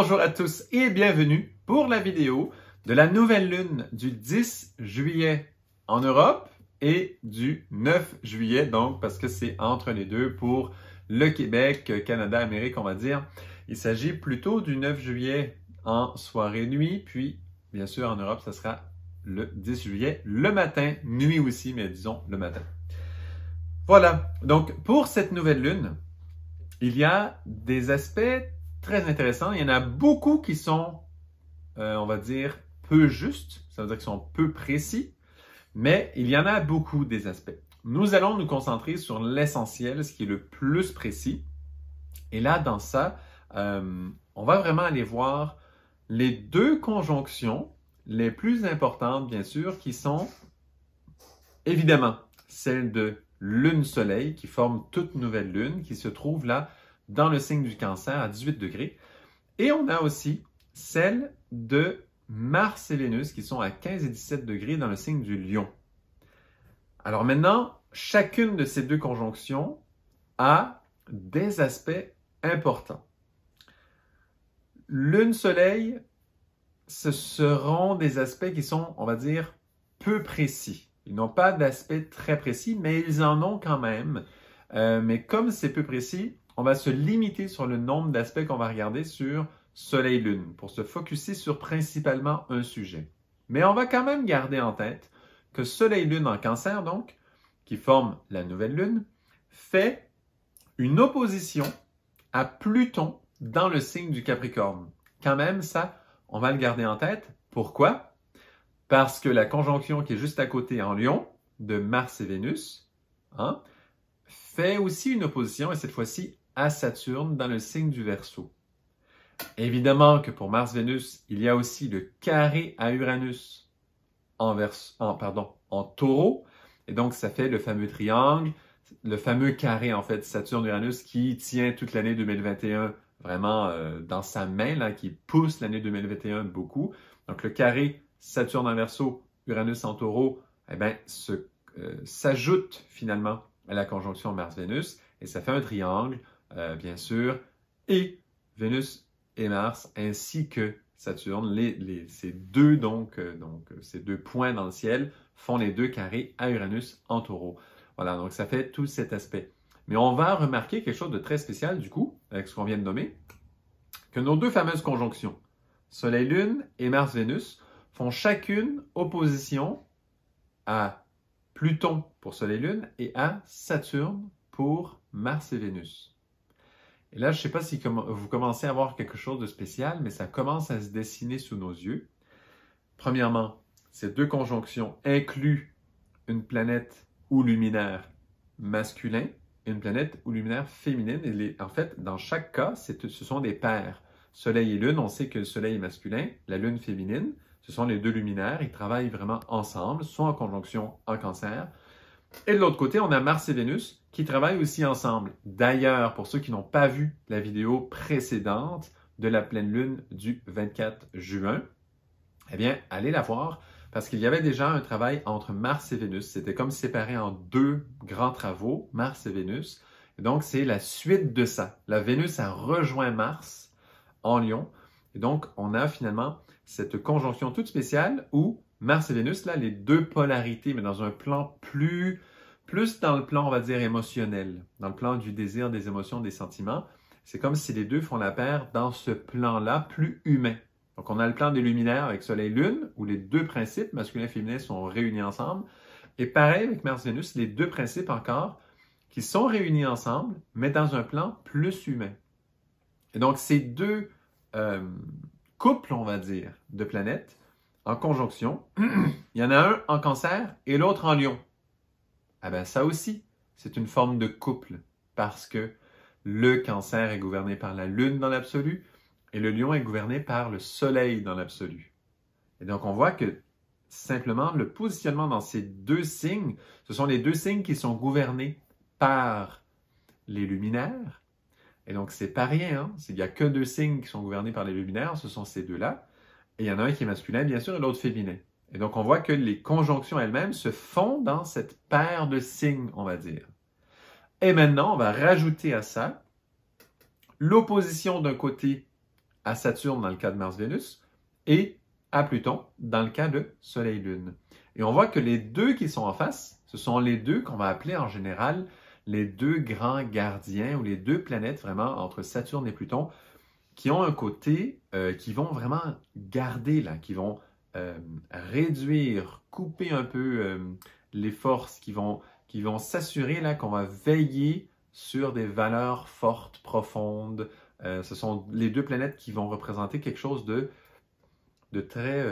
Bonjour à tous et bienvenue pour la vidéo de la nouvelle lune du 10 juillet en Europe et du 9 juillet, donc parce que c'est entre les deux pour le Québec, Canada, Amérique, on va dire. Il s'agit plutôt du 9 juillet en soirée-nuit, puis bien sûr en Europe, ça sera le 10 juillet, le matin, nuit aussi, mais disons le matin. Voilà, donc pour cette nouvelle lune, il y a des aspects très intéressant. Il y en a beaucoup qui sont, euh, on va dire, peu justes, ça veut dire qu'ils sont peu précis, mais il y en a beaucoup des aspects. Nous allons nous concentrer sur l'essentiel, ce qui est le plus précis. Et là, dans ça, euh, on va vraiment aller voir les deux conjonctions les plus importantes, bien sûr, qui sont évidemment celles de lune-soleil qui forment toute nouvelle lune, qui se trouve là dans le signe du cancer à 18 degrés. Et on a aussi celle de Mars et Vénus qui sont à 15 et 17 degrés dans le signe du lion. Alors maintenant, chacune de ces deux conjonctions a des aspects importants. Lune, Soleil, ce seront des aspects qui sont, on va dire, peu précis. Ils n'ont pas d'aspect très précis, mais ils en ont quand même. Euh, mais comme c'est peu précis, on va se limiter sur le nombre d'aspects qu'on va regarder sur Soleil-Lune pour se focuser sur principalement un sujet. Mais on va quand même garder en tête que Soleil-Lune en cancer, donc, qui forme la nouvelle Lune, fait une opposition à Pluton dans le signe du Capricorne. Quand même, ça, on va le garder en tête. Pourquoi? Parce que la conjonction qui est juste à côté en Lion, de Mars et Vénus, hein, fait aussi une opposition, et cette fois-ci à Saturne dans le signe du Verseau. Évidemment que pour Mars-Vénus, il y a aussi le carré à Uranus en, en, pardon, en taureau, et donc ça fait le fameux triangle, le fameux carré en fait Saturne-Uranus qui tient toute l'année 2021 vraiment euh, dans sa main, là, qui pousse l'année 2021 beaucoup. Donc le carré Saturne en verso, Uranus en taureau, eh bien, euh, s'ajoute finalement à la conjonction Mars-Vénus et ça fait un triangle euh, bien sûr, et Vénus et Mars, ainsi que Saturne. Les, ces deux donc, euh, donc, euh, ces deux points dans le ciel font les deux carrés à Uranus en taureau. Voilà, donc ça fait tout cet aspect. Mais on va remarquer quelque chose de très spécial du coup, avec ce qu'on vient de nommer, que nos deux fameuses conjonctions, Soleil-Lune et Mars-Vénus, font chacune opposition à Pluton pour Soleil-Lune et à Saturne pour Mars et Vénus. Et là, je ne sais pas si vous commencez à voir quelque chose de spécial, mais ça commence à se dessiner sous nos yeux. Premièrement, ces deux conjonctions incluent une planète ou luminaire masculin, une planète ou luminaire féminine. Et en fait, dans chaque cas, ce sont des paires. Soleil et Lune, on sait que le Soleil est masculin, la Lune féminine. Ce sont les deux luminaires. Ils travaillent vraiment ensemble, sont en conjonction en cancer. Et de l'autre côté, on a Mars et Vénus qui travaillent aussi ensemble. D'ailleurs, pour ceux qui n'ont pas vu la vidéo précédente de la pleine lune du 24 juin, eh bien, allez la voir parce qu'il y avait déjà un travail entre Mars et Vénus. C'était comme séparé en deux grands travaux, Mars et Vénus. donc, c'est la suite de ça. La Vénus a rejoint Mars en Lyon. Et donc, on a finalement cette conjonction toute spéciale où Mars et Vénus, là, les deux polarités, mais dans un plan plus, plus dans le plan, on va dire, émotionnel, dans le plan du désir, des émotions, des sentiments. C'est comme si les deux font la paire dans ce plan-là plus humain. Donc, on a le plan des luminaires avec Soleil-Lune, où les deux principes, masculin et féminin, sont réunis ensemble. Et pareil avec Mars-Vénus, et les deux principes encore, qui sont réunis ensemble, mais dans un plan plus humain. Et donc, ces deux euh, couples, on va dire, de planètes en conjonction. Il y en a un en cancer et l'autre en lion. Ah ben ça aussi, c'est une forme de couple parce que le cancer est gouverné par la lune dans l'absolu et le lion est gouverné par le soleil dans l'absolu. Et donc on voit que simplement le positionnement dans ces deux signes, ce sont les deux signes qui sont gouvernés par les luminaires. Et donc c'est pas rien, hein. il n'y a que deux signes qui sont gouvernés par les luminaires, ce sont ces deux-là. Et il y en a un qui est masculin, bien sûr, et l'autre féminin. Et donc, on voit que les conjonctions elles-mêmes se font dans cette paire de signes, on va dire. Et maintenant, on va rajouter à ça l'opposition d'un côté à Saturne dans le cas de Mars-Vénus et à Pluton dans le cas de Soleil-Lune. Et on voit que les deux qui sont en face, ce sont les deux qu'on va appeler en général les deux grands gardiens ou les deux planètes vraiment entre Saturne et Pluton qui ont un côté euh, qui vont vraiment garder, là, qui vont euh, réduire, couper un peu euh, les forces, qui vont, qui vont s'assurer là qu'on va veiller sur des valeurs fortes, profondes. ce sont les deux planètes qui vont représenter quelque chose de, de très,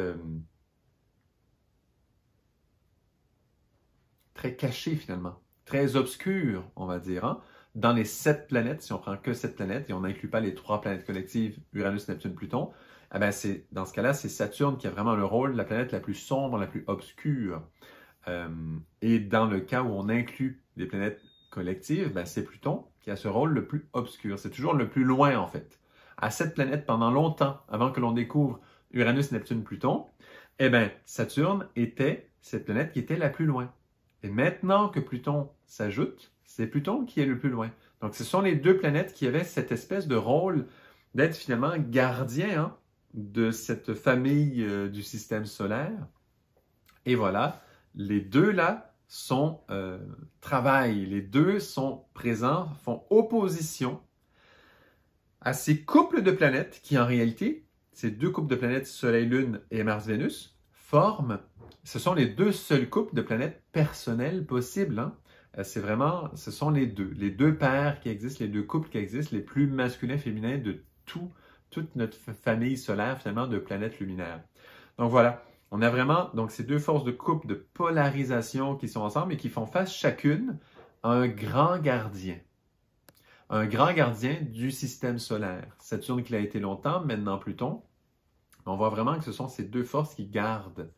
très caché finalement, très obscur, on va dire. Hein? dans les sept planètes, si on prend que sept planètes et on n'inclut pas les trois planètes collectives, Uranus, Neptune, Pluton, eh bien dans ce cas-là, c'est Saturne qui a vraiment le rôle de la planète la plus sombre, la plus obscure. Euh, et dans le cas où on inclut les planètes collectives, ben c'est Pluton qui a ce rôle le plus obscur. C'est toujours le plus loin, en fait. À cette planète, pendant longtemps, avant que l'on découvre Uranus, Neptune, Pluton, eh bien, Saturne était cette planète qui était la plus loin. Et maintenant que Pluton s'ajoute, c'est Pluton qui est le plus loin. Donc, ce sont les deux planètes qui avaient cette espèce de rôle d'être finalement gardien hein, de cette famille euh, du système solaire. Et voilà, les deux là sont euh, les deux sont présents, font opposition à ces couples de planètes qui en réalité, ces deux couples de planètes Soleil-Lune et Mars-Vénus, forment, ce sont les deux seuls couples de planètes personnelles possibles. Hein? Euh, c'est vraiment, ce sont les deux, les deux paires qui existent, les deux couples qui existent, les plus masculins, féminins de tout, toute notre famille solaire, finalement, de planètes luminaires. Donc voilà, on a vraiment donc ces deux forces de couple, de polarisation qui sont ensemble et qui font face chacune à un grand gardien. Un grand gardien du système solaire. Saturne qui l'a été longtemps, maintenant Pluton. On voit vraiment que ce sont ces deux forces qui gardent.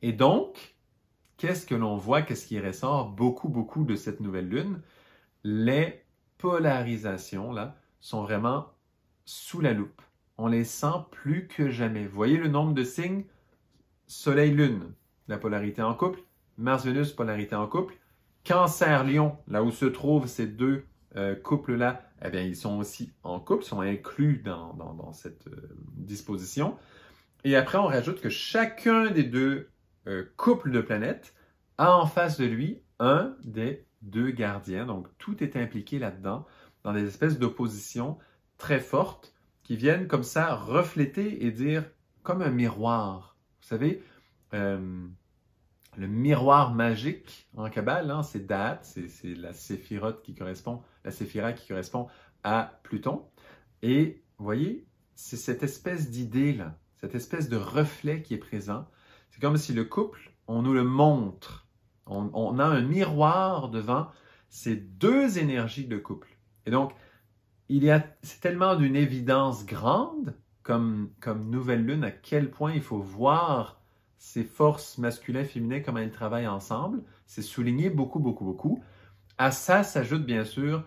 Et donc, qu'est-ce que l'on voit, qu'est-ce qui ressort beaucoup, beaucoup de cette nouvelle lune? Les polarisations, là, sont vraiment sous la loupe. On les sent plus que jamais. Voyez le nombre de signes Soleil-Lune, la polarité en couple, Mars-Vénus, polarité en couple, Cancer-Lion, là où se trouvent ces deux euh, couples-là, eh bien, ils sont aussi en couple, sont inclus dans, cette euh, disposition. Et après, on rajoute que chacun des deux euh, couple de planètes a en face de lui un des deux gardiens. Donc tout est impliqué là-dedans, dans des espèces d'oppositions très fortes qui viennent comme ça refléter et dire comme un miroir. Vous savez, euh, le miroir magique en Kabbale, hein, c'est Dat, c'est la séphirote qui correspond, la séphira qui correspond à Pluton. Et vous voyez, c'est cette espèce d'idée là, cette espèce de reflet qui est présent comme si le couple, on nous le montre. On, a un miroir devant ces deux énergies de couple. Et donc, il y a, c'est tellement d'une évidence grande comme, comme nouvelle lune à quel point il faut voir ces forces masculines et féminines, comment elles travaillent ensemble. C'est souligné beaucoup, beaucoup, beaucoup. À ça s'ajoute bien sûr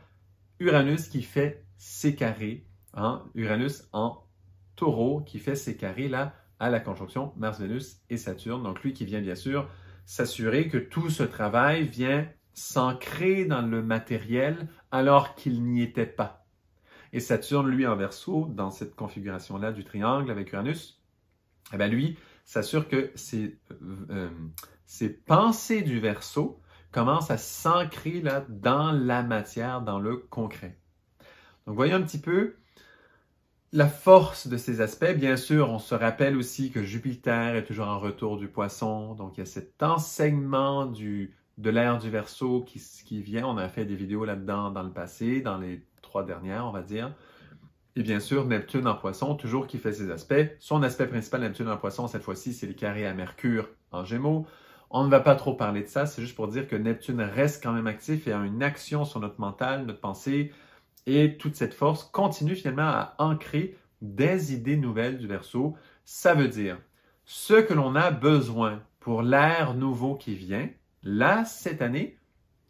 Uranus qui fait ses carrés. Hein. Uranus en taureau qui fait ses carrés là à la conjonction Mars-Vénus et Saturne. Donc lui qui vient bien sûr s'assurer que tout ce travail vient s'ancrer dans le matériel alors qu'il n'y était pas. Et Saturne, lui, en verso, dans cette configuration-là du triangle avec Uranus, eh lui s'assure que euh, euh, ses, pensées du verso commencent à s'ancrer là dans la matière, dans le concret. Donc voyons un petit peu la force de ces aspects, bien sûr, on se rappelle aussi que Jupiter est toujours en retour du poisson, donc il y a cet enseignement de l'ère du verso qui, qui, vient. On a fait des vidéos là-dedans dans le passé, dans les trois dernières, on va dire. Et bien sûr, Neptune en poisson, toujours qui fait ses aspects. Son aspect principal, Neptune en poisson, cette fois-ci, c'est les carrés à Mercure en gémeaux. On ne va pas trop parler de ça, c'est juste pour dire que Neptune reste quand même actif et a une action sur notre mental, notre pensée, et toute cette force continue finalement à ancrer des idées nouvelles du verso. Ça veut dire ce que l'on a besoin pour l'air nouveau qui vient, là, cette année,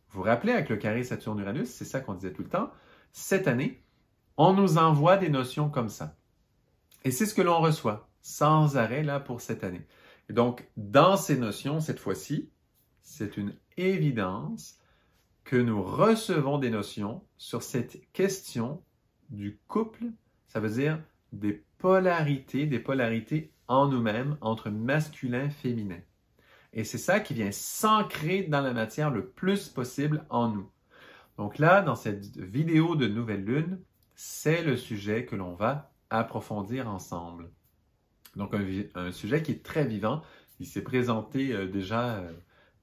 vous vous rappelez avec le carré Saturne-Uranus, c'est ça qu'on disait tout le temps, cette année, on nous envoie des notions comme ça. Et c'est ce que l'on reçoit sans arrêt là pour cette année. Et donc, dans ces notions, cette fois-ci, c'est une évidence que nous recevons des notions sur cette question du couple, ça veut dire des polarités, des polarités en nous-mêmes entre masculin et féminin. Et c'est ça qui vient s'ancrer dans la matière le plus possible en nous. Donc là, dans cette vidéo de Nouvelle Lune, c'est le sujet que l'on va approfondir ensemble. Donc un, un, sujet qui est très vivant, il s'est présenté euh, déjà euh,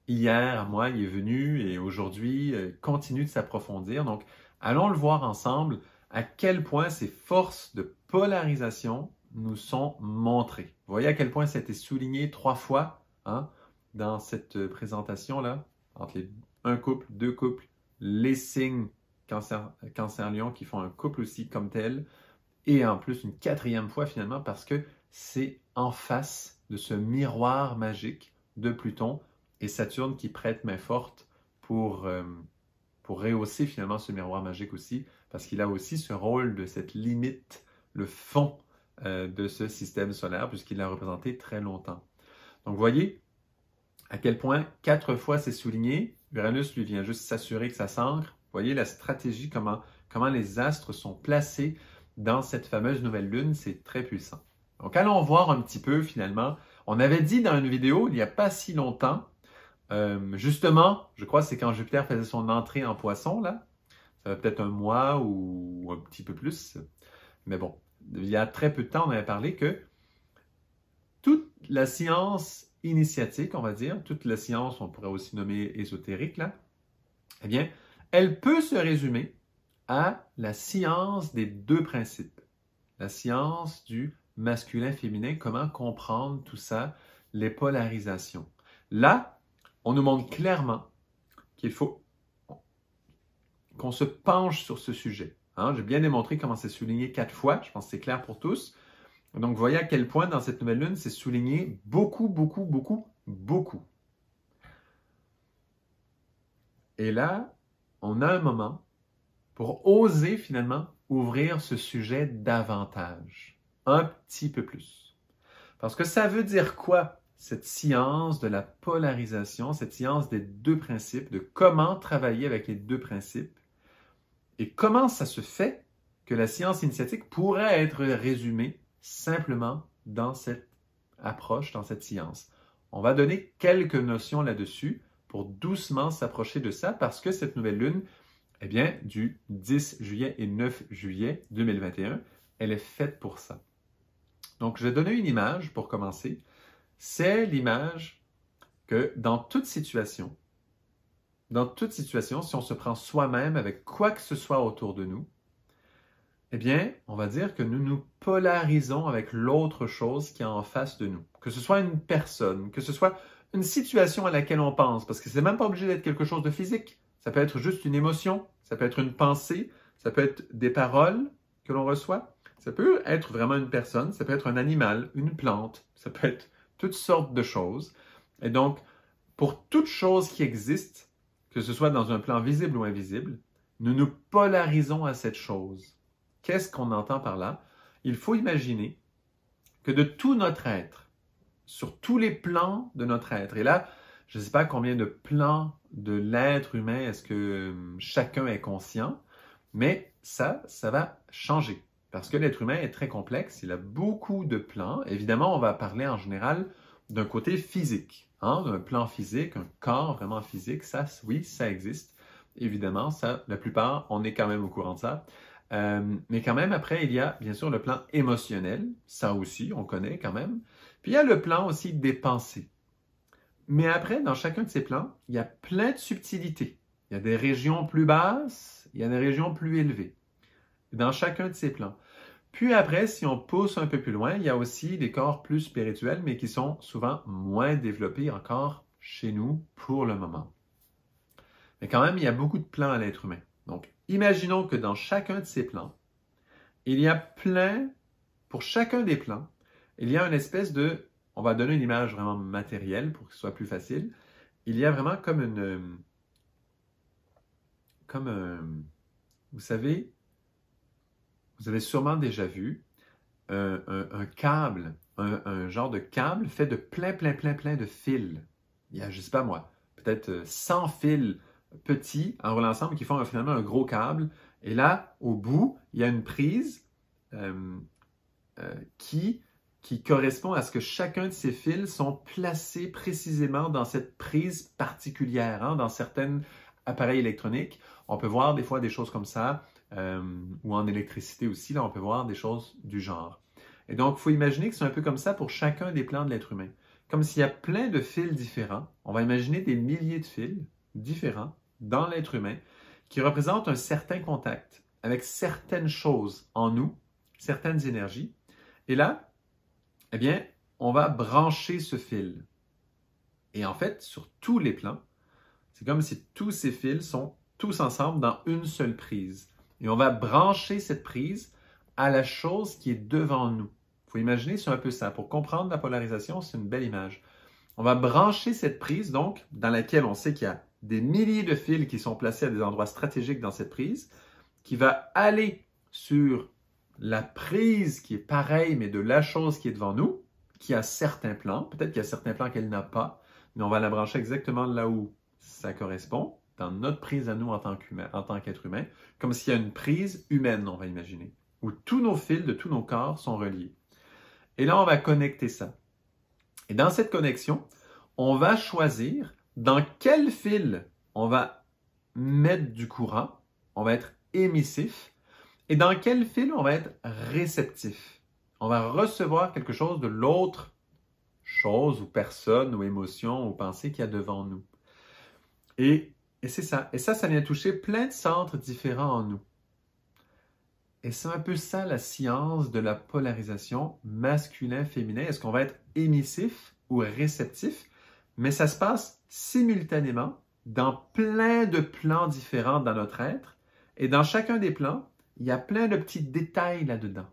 hier à moi, il est venu et aujourd'hui euh, continue de s'approfondir. Donc, allons le voir ensemble à quel point ces forces de polarisation nous sont montrées. Vous voyez à quel point ça a été souligné trois fois hein, dans cette euh, présentation-là, entre les, un couple, deux couples, les signes cancer, cancer lion qui font un couple aussi comme tel, et en plus une quatrième fois finalement parce que c'est en face de ce miroir magique de Pluton et Saturne qui prête main forte pour, euh, pour rehausser finalement ce miroir magique aussi, parce qu'il a aussi ce rôle de cette limite, le fond euh, de ce système solaire, puisqu'il l'a représenté très longtemps. Donc voyez à quel point quatre fois c'est souligné, Uranus lui vient juste s'assurer que ça s'ancre. Voyez la stratégie, comment, comment les astres sont placés dans cette fameuse nouvelle lune, c'est très puissant. Donc allons voir un petit peu finalement. On avait dit dans une vidéo il n'y a pas si longtemps euh, justement, je crois que c'est quand Jupiter faisait son entrée en poisson, là. Ça peut-être un mois ou un petit peu plus. Mais bon, il y a très peu de temps, on avait parlé que toute la science initiatique, on va dire, toute la science, on pourrait aussi nommer ésotérique, là, eh bien, elle peut se résumer à la science des deux principes. La science du masculin-féminin, comment comprendre tout ça, les polarisations. Là, on nous montre clairement qu'il faut qu'on se penche sur ce sujet. Hein. J'ai bien démontré comment c'est souligné quatre fois. Je pense que c'est clair pour tous. Donc, voyez à quel point dans cette nouvelle lune, c'est souligné beaucoup, beaucoup, beaucoup, beaucoup. Et là, on a un moment pour oser finalement ouvrir ce sujet davantage, un petit peu plus. Parce que ça veut dire quoi cette science de la polarisation, cette science des deux principes, de comment travailler avec les deux principes et comment ça se fait que la science initiatique pourrait être résumée simplement dans cette approche, dans cette science. On va donner quelques notions là-dessus pour doucement s'approcher de ça parce que cette nouvelle lune, eh bien, du 10 juillet et 9 juillet 2021, elle est faite pour ça. Donc, je vais donner une image pour commencer c'est l'image que dans toute situation, dans toute situation, si on se prend soi-même avec quoi que ce soit autour de nous, eh bien, on va dire que nous nous polarisons avec l'autre chose qui est en face de nous. Que ce soit une personne, que ce soit une situation à laquelle on pense, parce que c'est même pas obligé d'être quelque chose de physique. Ça peut être juste une émotion, ça peut être une pensée, ça peut être des paroles que l'on reçoit, ça peut être vraiment une personne, ça peut être un animal, une plante, ça peut être toutes sortes de choses. Et donc, pour toute chose qui existe, que ce soit dans un plan visible ou invisible, nous nous polarisons à cette chose. Qu'est-ce qu'on entend par là? Il faut imaginer que de tout notre être, sur tous les plans de notre être, et là, je ne sais pas combien de plans de l'être humain est-ce que euh, chacun est conscient, mais ça, ça va changer. Parce que l'être humain est très complexe, il a beaucoup de plans. Évidemment, on va parler en général d'un côté physique, hein, d'un plan physique, un corps vraiment physique. Ça, oui, ça existe. Évidemment, ça, la plupart, on est quand même au courant de ça. Euh, mais quand même, après, il y a bien sûr le plan émotionnel. Ça aussi, on connaît quand même. Puis il y a le plan aussi des pensées. Mais après, dans chacun de ces plans, il y a plein de subtilités. Il y a des régions plus basses, il y a des régions plus élevées dans chacun de ces plans. Puis après, si on pousse un peu plus loin, il y a aussi des corps plus spirituels, mais qui sont souvent moins développés encore chez nous pour le moment. Mais quand même, il y a beaucoup de plans à l'être humain. Donc, imaginons que dans chacun de ces plans, il y a plein, pour chacun des plans, il y a une espèce de, on va donner une image vraiment matérielle pour que ce soit plus facile, il y a vraiment comme une, comme un, vous savez, vous avez sûrement déjà vu un, câble, un, genre de câble fait de plein, plein, plein, plein de fils. Il y a, je ne sais pas moi, peut-être 100 euh, fils petits en roulant ensemble qui font finalement un gros câble. Et là, au bout, il y a une prise euh, euh, qui, correspond à ce que chacun de ces fils sont placés précisément dans cette prise particulière, hein, dans certains appareils électroniques. On peut voir des fois des choses comme ça euh, ou en électricité aussi, là, on peut voir des choses du genre. Et donc, il faut imaginer que c'est un peu comme ça pour chacun des plans de l'être humain. Comme s'il y a plein de fils différents, on va imaginer des milliers de fils différents dans l'être humain qui représentent un certain contact avec certaines choses en nous, certaines énergies. Et là, eh bien, on va brancher ce fil. Et en fait, sur tous les plans, c'est comme si tous ces fils sont tous ensemble dans une seule prise. Et on va brancher cette prise à la chose qui est devant nous. Il faut imaginer, c'est un peu ça. Pour comprendre la polarisation, c'est une belle image. On va brancher cette prise, donc, dans laquelle on sait qu'il y a des milliers de fils qui sont placés à des endroits stratégiques dans cette prise, qui va aller sur la prise qui est pareille, mais de la chose qui est devant nous, qui a certains plans. Peut-être qu'il y a certains plans qu'elle n'a pas, mais on va la brancher exactement là où ça correspond notre prise à nous en tant qu'être humain, comme s'il y a une prise humaine, on va imaginer, où tous nos fils de tous nos corps sont reliés. Et là, on va connecter ça. Et dans cette connexion, on va choisir dans quel fil on va mettre du courant, on va être émissif, et dans quel fil on va être réceptif. On va recevoir quelque chose de l'autre chose ou personne ou émotion ou pensée qu'il y a devant nous. Et et c'est ça. Et ça, ça vient toucher plein de centres différents en nous. Et c'est un peu ça la science de la polarisation masculin-féminin. Est-ce qu'on va être émissif ou réceptif? Mais ça se passe simultanément dans plein de plans différents dans notre être. Et dans chacun des plans, il y a plein de petits détails là-dedans.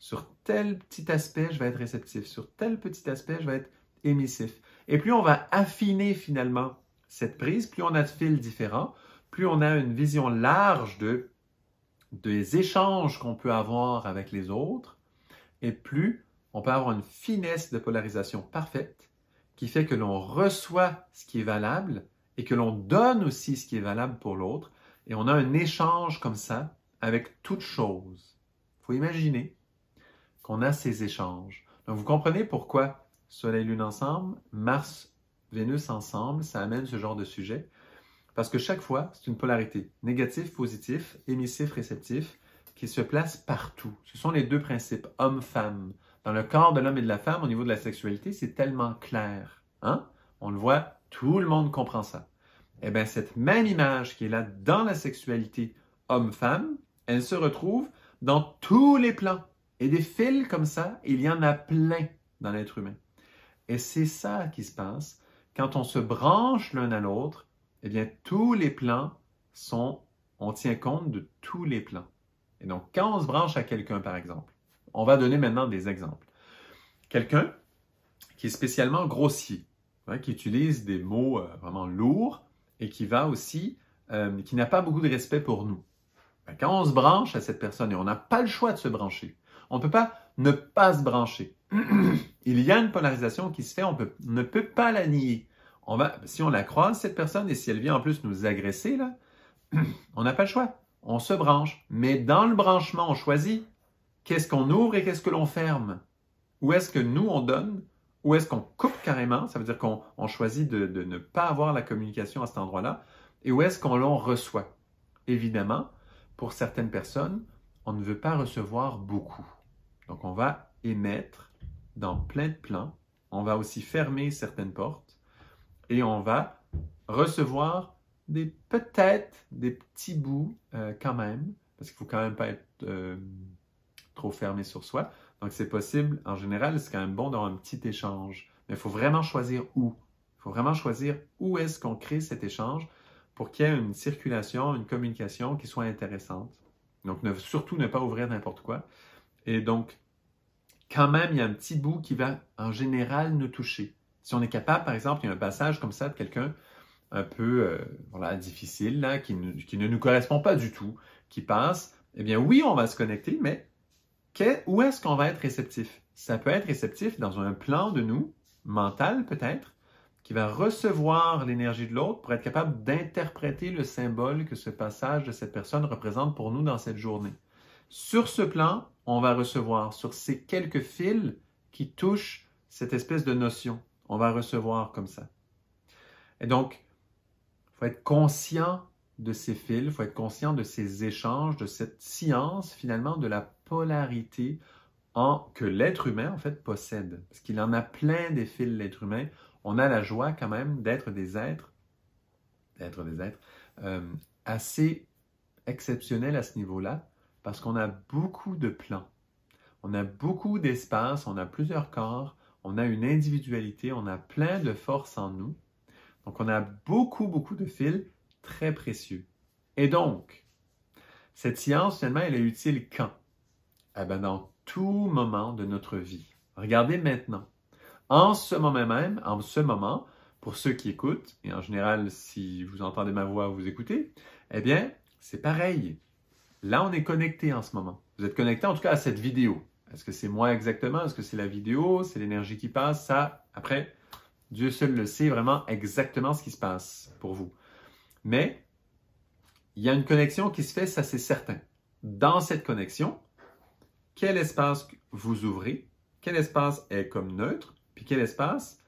Sur tel petit aspect, je vais être réceptif. Sur tel petit aspect, je vais être émissif. Et puis, on va affiner finalement cette prise, plus on a de fils différents, plus on a une vision large de, des échanges qu'on peut avoir avec les autres, et plus on peut avoir une finesse de polarisation parfaite qui fait que l'on reçoit ce qui est valable et que l'on donne aussi ce qui est valable pour l'autre, et on a un échange comme ça avec toute chose. Il faut imaginer qu'on a ces échanges. Donc vous comprenez pourquoi Soleil-Lune ensemble, Mars Vénus ensemble, ça amène ce genre de sujet. Parce que chaque fois, c'est une polarité, négatif, positif, émissif, réceptif, qui se place partout. Ce sont les deux principes, homme-femme. Dans le corps de l'homme et de la femme, au niveau de la sexualité, c'est tellement clair. Hein? On le voit, tout le monde comprend ça. Eh bien, cette même image qui est là dans la sexualité homme-femme, elle se retrouve dans tous les plans. Et des fils comme ça, il y en a plein dans l'être humain. Et c'est ça qui se passe quand on se branche l'un à l'autre, eh bien, tous les plans sont, on tient compte de tous les plans. Et donc, quand on se branche à quelqu'un, par exemple, on va donner maintenant des exemples. Quelqu'un qui est spécialement grossier, hein, qui utilise des mots euh, vraiment lourds et qui va aussi, euh, qui n'a pas beaucoup de respect pour nous. Ben, quand on se branche à cette personne, et on n'a pas le choix de se brancher, on ne peut pas ne pas se brancher. il y a une polarisation qui se fait, on, peut, ne peut pas la nier. si on la croise, cette personne, et si elle vient en plus nous agresser, là, on n'a pas le choix. On se branche. Mais dans le branchement, on choisit qu'est-ce qu'on ouvre et qu'est-ce que l'on ferme. Où est-ce que nous, on donne Où est-ce qu'on coupe carrément Ça veut dire qu'on choisit de, ne pas avoir la communication à cet endroit-là. Et où est-ce qu'on l'en reçoit Évidemment, pour certaines personnes, on ne veut pas recevoir beaucoup. Donc, on va émettre dans plein de plans. On va aussi fermer certaines portes et on va recevoir des peut-être des petits bouts euh, quand même, parce qu'il faut quand même pas être euh, trop fermé sur soi. Donc c'est possible, en général, c'est quand même bon dans un petit échange. Mais il faut vraiment choisir où. Il faut vraiment choisir où est-ce qu'on crée cet échange pour qu'il y ait une circulation, une communication qui soit intéressante. Donc ne, surtout ne pas ouvrir n'importe quoi. Et donc quand même, il y a un petit bout qui va en général nous toucher. Si on est capable, par exemple, il y a un passage comme ça de quelqu'un un peu euh, voilà, difficile, là, qui, ne nous correspond pas du tout, qui passe, eh bien oui, on va se connecter, mais où est-ce qu'on va être réceptif? Ça peut être réceptif dans un plan de nous, mental peut-être, qui va recevoir l'énergie de l'autre pour être capable d'interpréter le symbole que ce passage de cette personne représente pour nous dans cette journée. Sur ce plan, on va recevoir, sur ces quelques fils qui touchent cette espèce de notion. On va recevoir comme ça. Et donc, il faut être conscient de ces fils, il faut être conscient de ces échanges, de cette science finalement de la polarité en, que l'être humain en fait possède. Parce qu'il en a plein des fils, l'être humain. On a la joie quand même d'être des êtres, d'être des êtres euh, assez exceptionnels à ce niveau-là parce qu'on a beaucoup de plans. On a beaucoup d'espace, on a plusieurs corps, on a une individualité, on a plein de forces en nous. Donc on a beaucoup, beaucoup de fils très précieux. Et donc, cette science, finalement, elle est utile quand? Eh bien, dans tout moment de notre vie. Regardez maintenant. En ce moment même, en ce moment, pour ceux qui écoutent, et en général, si vous entendez ma voix, vous écoutez, eh bien, c'est pareil. Là, on est connecté en ce moment. Vous êtes connecté en tout cas à cette vidéo. Est-ce que c'est moi exactement? Est-ce que c'est la vidéo? C'est l'énergie qui passe? Ça, après, Dieu seul le sait vraiment exactement ce qui se passe pour vous. Mais il y a une connexion qui se fait, ça c'est certain. Dans cette connexion, quel espace vous ouvrez? Quel espace est comme neutre? Puis quel espace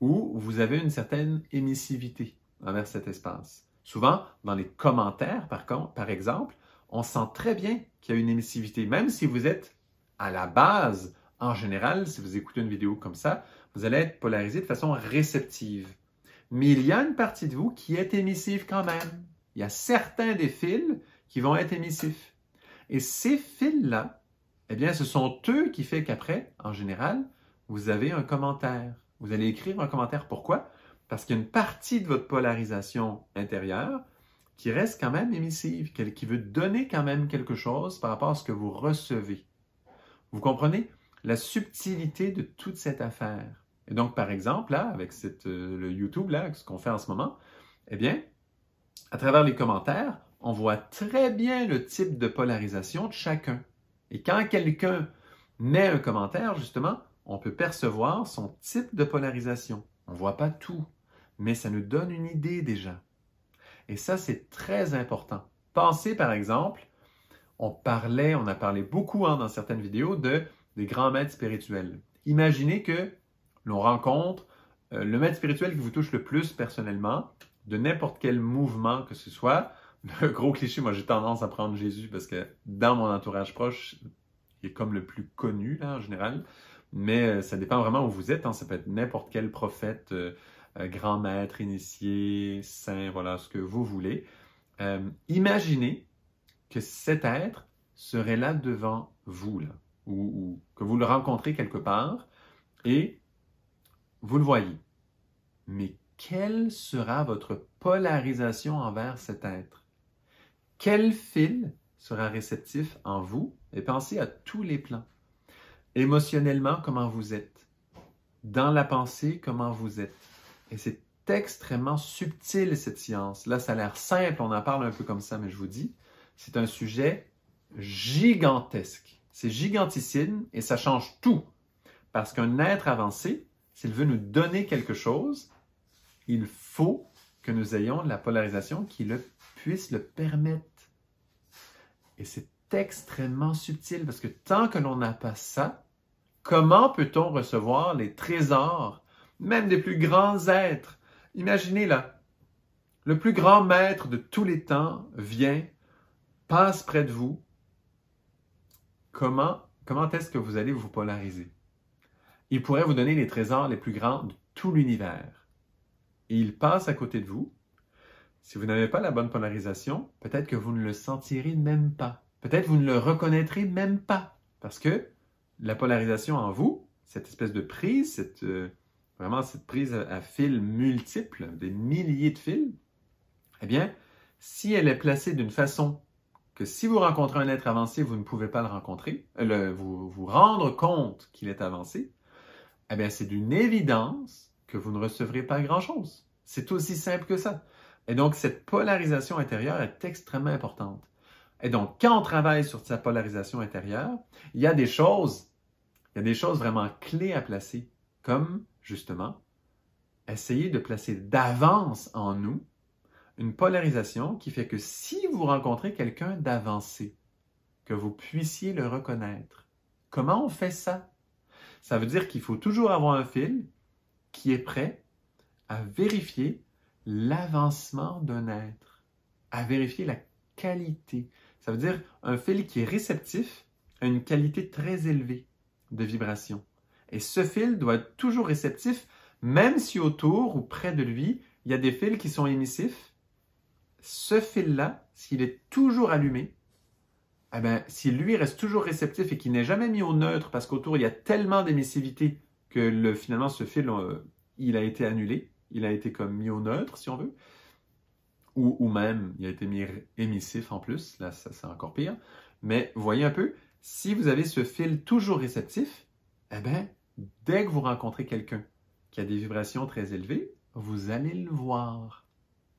où vous avez une certaine émissivité envers cet espace? Souvent, dans les commentaires, par, contre, par exemple, on sent très bien qu'il y a une émissivité. Même si vous êtes à la base, en général, si vous écoutez une vidéo comme ça, vous allez être polarisé de façon réceptive. Mais il y a une partie de vous qui est émissive quand même. Il y a certains des fils qui vont être émissifs. Et ces fils-là, eh bien, ce sont eux qui font qu'après, en général, vous avez un commentaire. Vous allez écrire un commentaire. Pourquoi? Parce qu'il y a une partie de votre polarisation intérieure qui reste quand même émissive, qui veut donner quand même quelque chose par rapport à ce que vous recevez. Vous comprenez la subtilité de toute cette affaire. Et donc, par exemple, là, avec euh, le YouTube, là, ce qu'on fait en ce moment, eh bien, à travers les commentaires, on voit très bien le type de polarisation de chacun. Et quand quelqu'un met un commentaire, justement, on peut percevoir son type de polarisation. On ne voit pas tout, mais ça nous donne une idée déjà. Et ça, c'est très important. Pensez, par exemple, on parlait, on a parlé beaucoup hein, dans certaines vidéos de des grands maîtres spirituels. Imaginez que l'on rencontre euh, le maître spirituel qui vous touche le plus personnellement, de n'importe quel mouvement que ce soit. Le gros cliché, moi j'ai tendance à prendre Jésus parce que dans mon entourage proche, il est comme le plus connu en général. Mais euh, ça dépend vraiment où vous êtes. Hein. Ça peut être n'importe quel prophète. Euh, euh, grand maître, initié, saint, voilà ce que vous voulez. Euh, imaginez que cet être serait là devant vous, ou, que vous le rencontrez quelque part et vous le voyez. Mais quelle sera votre polarisation envers cet être? Quel fil sera réceptif en vous? Et pensez à tous les plans. Émotionnellement, comment vous êtes? Dans la pensée, comment vous êtes? Et c'est extrêmement subtil, cette science. Là, ça a l'air simple, on en parle un peu comme ça, mais je vous dis, c'est un sujet gigantesque. C'est gigantissime et ça change tout. Parce qu'un être avancé, s'il veut nous donner quelque chose, il faut que nous ayons la polarisation qui le puisse le permettre. Et c'est extrêmement subtil parce que tant que l'on n'a pas ça, comment peut-on recevoir les trésors même des plus grands êtres. Imaginez là, le plus grand maître de tous les temps vient, passe près de vous. Comment, comment est-ce que vous allez vous polariser? Il pourrait vous donner les trésors les plus grands de tout l'univers. Et il passe à côté de vous. Si vous n'avez pas la bonne polarisation, peut-être que vous ne le sentirez même pas. Peut-être vous ne le reconnaîtrez même pas. Parce que la polarisation en vous, cette espèce de prise, cette, euh, vraiment cette prise à fils multiples, des milliers de fils, eh bien, si elle est placée d'une façon que si vous rencontrez un être avancé, vous ne pouvez pas le rencontrer, euh, vous vous rendre compte qu'il est avancé, eh bien, c'est d'une évidence que vous ne recevrez pas grand-chose. C'est aussi simple que ça. Et donc, cette polarisation intérieure est extrêmement importante. Et donc, quand on travaille sur sa polarisation intérieure, il y a des choses, il y a des choses vraiment clés à placer, comme justement, essayer de placer d'avance en nous une polarisation qui fait que si vous rencontrez quelqu'un d'avancé, que vous puissiez le reconnaître. Comment on fait ça? Ça veut dire qu'il faut toujours avoir un fil qui est prêt à vérifier l'avancement d'un être, à vérifier la qualité. Ça veut dire un fil qui est réceptif à une qualité très élevée de vibration. Et ce fil doit être toujours réceptif, même si autour ou près de lui, il y a des fils qui sont émissifs. Ce fil-là, s'il est toujours allumé, eh bien, si lui reste toujours réceptif et qu'il n'est jamais mis au neutre parce qu'autour il y a tellement d'émissivité que le, finalement ce fil, euh, il a été annulé, il a été comme mis au neutre si on veut, ou, ou même il a été mis émissif en plus, là ça c'est encore pire. Mais voyez un peu, si vous avez ce fil toujours réceptif, eh bien, Dès que vous rencontrez quelqu'un qui a des vibrations très élevées, vous allez le voir.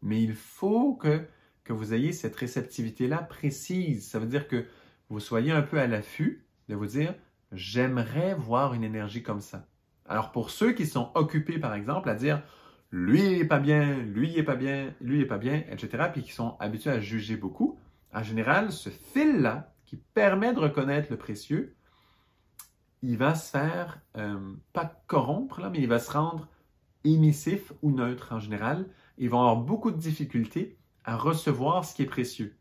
Mais il faut que, vous ayez cette réceptivité-là précise. Ça veut dire que vous soyez un peu à l'affût de vous dire, j'aimerais voir une énergie comme ça. Alors pour ceux qui sont occupés, par exemple, à dire, lui est pas bien, lui est pas bien, lui est pas bien, etc., puis qui sont habitués à juger beaucoup, en général, ce fil-là qui permet de reconnaître le précieux, il va se faire, euh, pas corrompre, là, mais il va se rendre émissif ou neutre en général. Ils vont avoir beaucoup de difficultés à recevoir ce qui est précieux.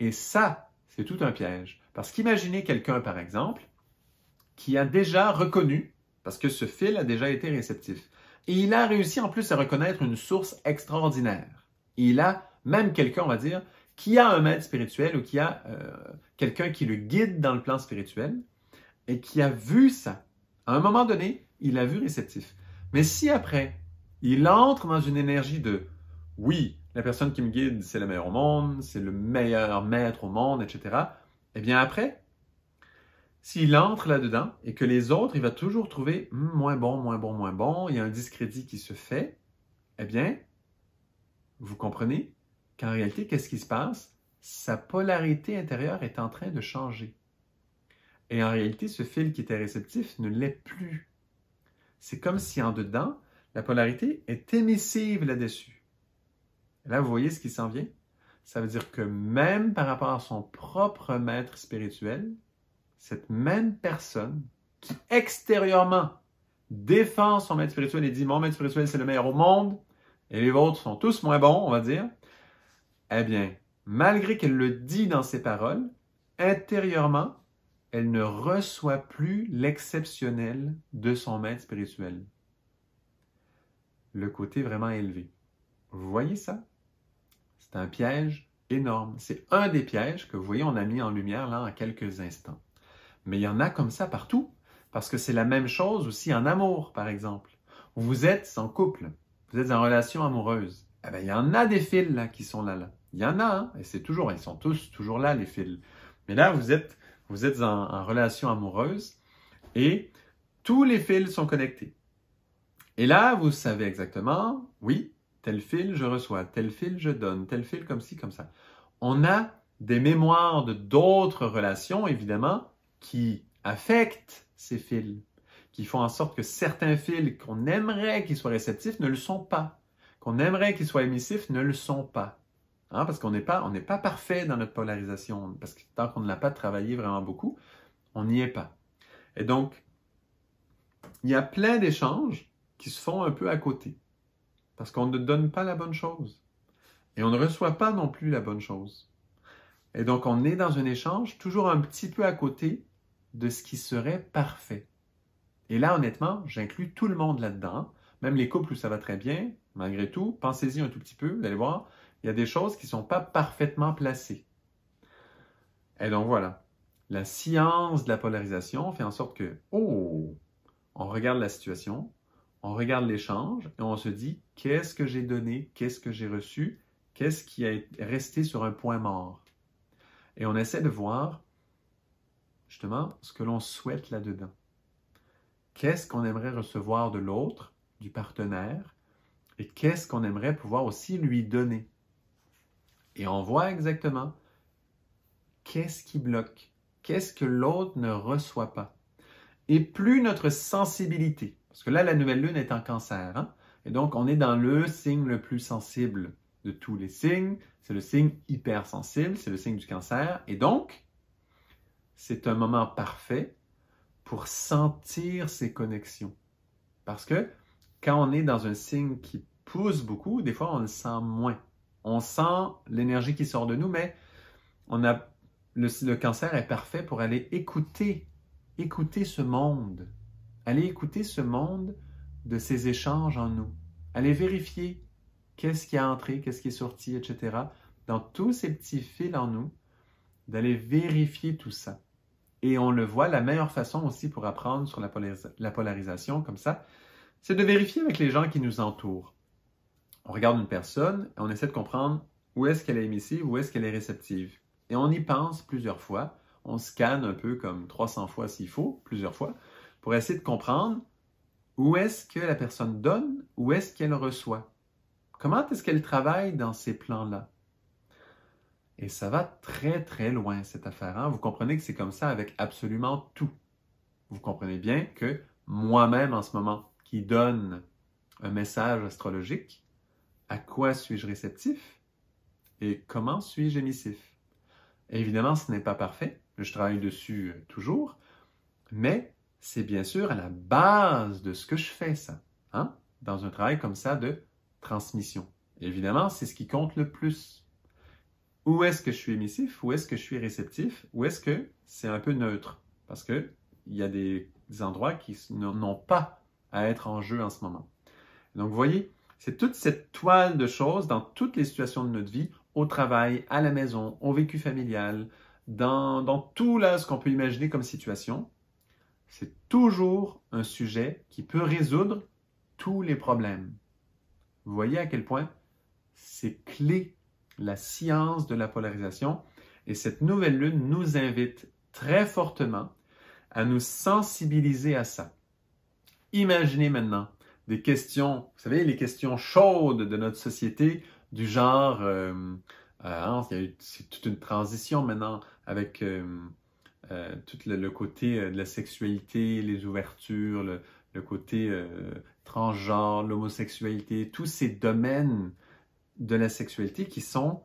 Et ça, c'est tout un piège. Parce qu'imaginez quelqu'un, par exemple, qui a déjà reconnu, parce que ce fil a déjà été réceptif, et il a réussi en plus à reconnaître une source extraordinaire. Il a même quelqu'un, on va dire, qui a un maître spirituel ou qui a euh, quelqu'un qui le guide dans le plan spirituel, et qui a vu ça, à un moment donné, il a vu réceptif. Mais si après, il entre dans une énergie de oui, la personne qui me guide, c'est le meilleur au monde, c'est le meilleur maître au monde, etc. Eh bien après, s'il entre là-dedans et que les autres, il va toujours trouver hmm, moins bon, moins bon, moins bon, il y a un discrédit qui se fait, eh bien, vous comprenez qu'en réalité, qu'est-ce qui se passe? Sa polarité intérieure est en train de changer. Et en réalité, ce fil qui était réceptif ne l'est plus. C'est comme si en dedans, la polarité est émissive là-dessus. Là, vous voyez ce qui s'en vient? Ça veut dire que même par rapport à son propre maître spirituel, cette même personne qui extérieurement défend son maître spirituel et dit Mon maître spirituel, c'est le meilleur au monde, et les vôtres sont tous moins bons, on va dire, eh bien, malgré qu'elle le dit dans ses paroles, intérieurement, elle ne reçoit plus l'exceptionnel de son maître spirituel. Le côté vraiment élevé. Vous voyez ça? C'est un piège énorme. C'est un des pièges que, vous voyez, on a mis en lumière là en quelques instants. Mais il y en a comme ça partout, parce que c'est la même chose aussi en amour, par exemple. Vous êtes en couple, vous êtes en relation amoureuse. Eh bien, il y en a des fils là qui sont là, là. Il y en a, hein? et c'est toujours, ils sont tous toujours là, les fils. Mais là, vous êtes vous êtes en, relation amoureuse et tous les fils sont connectés. Et là, vous savez exactement, oui, tel fil je reçois, tel fil je donne, tel fil comme ci, comme ça. On a des mémoires de d'autres relations, évidemment, qui affectent ces fils, qui font en sorte que certains fils qu'on aimerait qu'ils soient réceptifs ne le sont pas, qu'on aimerait qu'ils soient émissifs ne le sont pas. Hein, parce qu'on n'est pas, on pas parfait dans notre polarisation, parce que tant qu'on ne l'a pas travaillé vraiment beaucoup, on n'y est pas. Et donc, il y a plein d'échanges qui se font un peu à côté, parce qu'on ne donne pas la bonne chose, et on ne reçoit pas non plus la bonne chose. Et donc, on est dans un échange toujours un petit peu à côté de ce qui serait parfait. Et là, honnêtement, j'inclus tout le monde là-dedans, même les couples où ça va très bien, malgré tout, pensez-y un tout petit peu, vous allez voir, il y a des choses qui ne sont pas parfaitement placées. Et donc voilà, la science de la polarisation fait en sorte que, oh, on regarde la situation, on regarde l'échange et on se dit, qu'est-ce que j'ai donné, qu'est-ce que j'ai reçu, qu'est-ce qui est resté sur un point mort. Et on essaie de voir justement ce que l'on souhaite là-dedans. Qu'est-ce qu'on aimerait recevoir de l'autre, du partenaire, et qu'est-ce qu'on aimerait pouvoir aussi lui donner et on voit exactement qu'est-ce qui bloque, qu'est-ce que l'autre ne reçoit pas. Et plus notre sensibilité, parce que là, la nouvelle lune est en cancer, hein, et donc on est dans le signe le plus sensible de tous les signes, c'est le signe hypersensible, c'est le signe du cancer, et donc c'est un moment parfait pour sentir ces connexions. Parce que quand on est dans un signe qui pousse beaucoup, des fois on le sent moins on sent l'énergie qui sort de nous, mais on a, le, cancer est parfait pour aller écouter, écouter ce monde, aller écouter ce monde de ces échanges en nous, aller vérifier qu'est-ce qui a entré, qu'est-ce qui est sorti, etc. Dans tous ces petits fils en nous, d'aller vérifier tout ça. Et on le voit, la meilleure façon aussi pour apprendre sur la polarisation, comme ça, c'est de vérifier avec les gens qui nous entourent. On regarde une personne et on essaie de comprendre où est-ce qu'elle est émissive, où est-ce qu'elle est réceptive. Et on y pense plusieurs fois. On scanne un peu comme 300 fois s'il faut, plusieurs fois, pour essayer de comprendre où est-ce que la personne donne, où est-ce qu'elle reçoit. Comment est-ce qu'elle travaille dans ces plans-là? Et ça va très très loin cette affaire. Hein. Vous comprenez que c'est comme ça avec absolument tout. Vous comprenez bien que moi-même en ce moment, qui donne un message astrologique, à quoi suis-je réceptif et comment suis-je émissif. Évidemment, ce n'est pas parfait, je travaille dessus euh, toujours, mais c'est bien sûr à la base de ce que je fais, ça, hein? dans un travail comme ça de transmission. Évidemment, c'est ce qui compte le plus. Où est-ce que je suis émissif, où est-ce que je suis réceptif, où est-ce que c'est un peu neutre, parce qu'il y a des, des endroits qui n'ont pas à être en jeu en ce moment. Donc, vous voyez, c'est toute cette toile de choses dans toutes les situations de notre vie, au travail, à la maison, au vécu familial, dans, tout là ce qu'on peut imaginer comme situation. C'est toujours un sujet qui peut résoudre tous les problèmes. Vous voyez à quel point c'est clé la science de la polarisation et cette nouvelle lune nous invite très fortement à nous sensibiliser à ça. Imaginez maintenant des questions, vous savez, les questions chaudes de notre société, du genre, euh, euh, hein, c'est toute une transition maintenant avec euh, tout le, côté de la sexualité, les ouvertures, le, le côté transgenre, l'homosexualité, tous ces domaines de la sexualité qui sont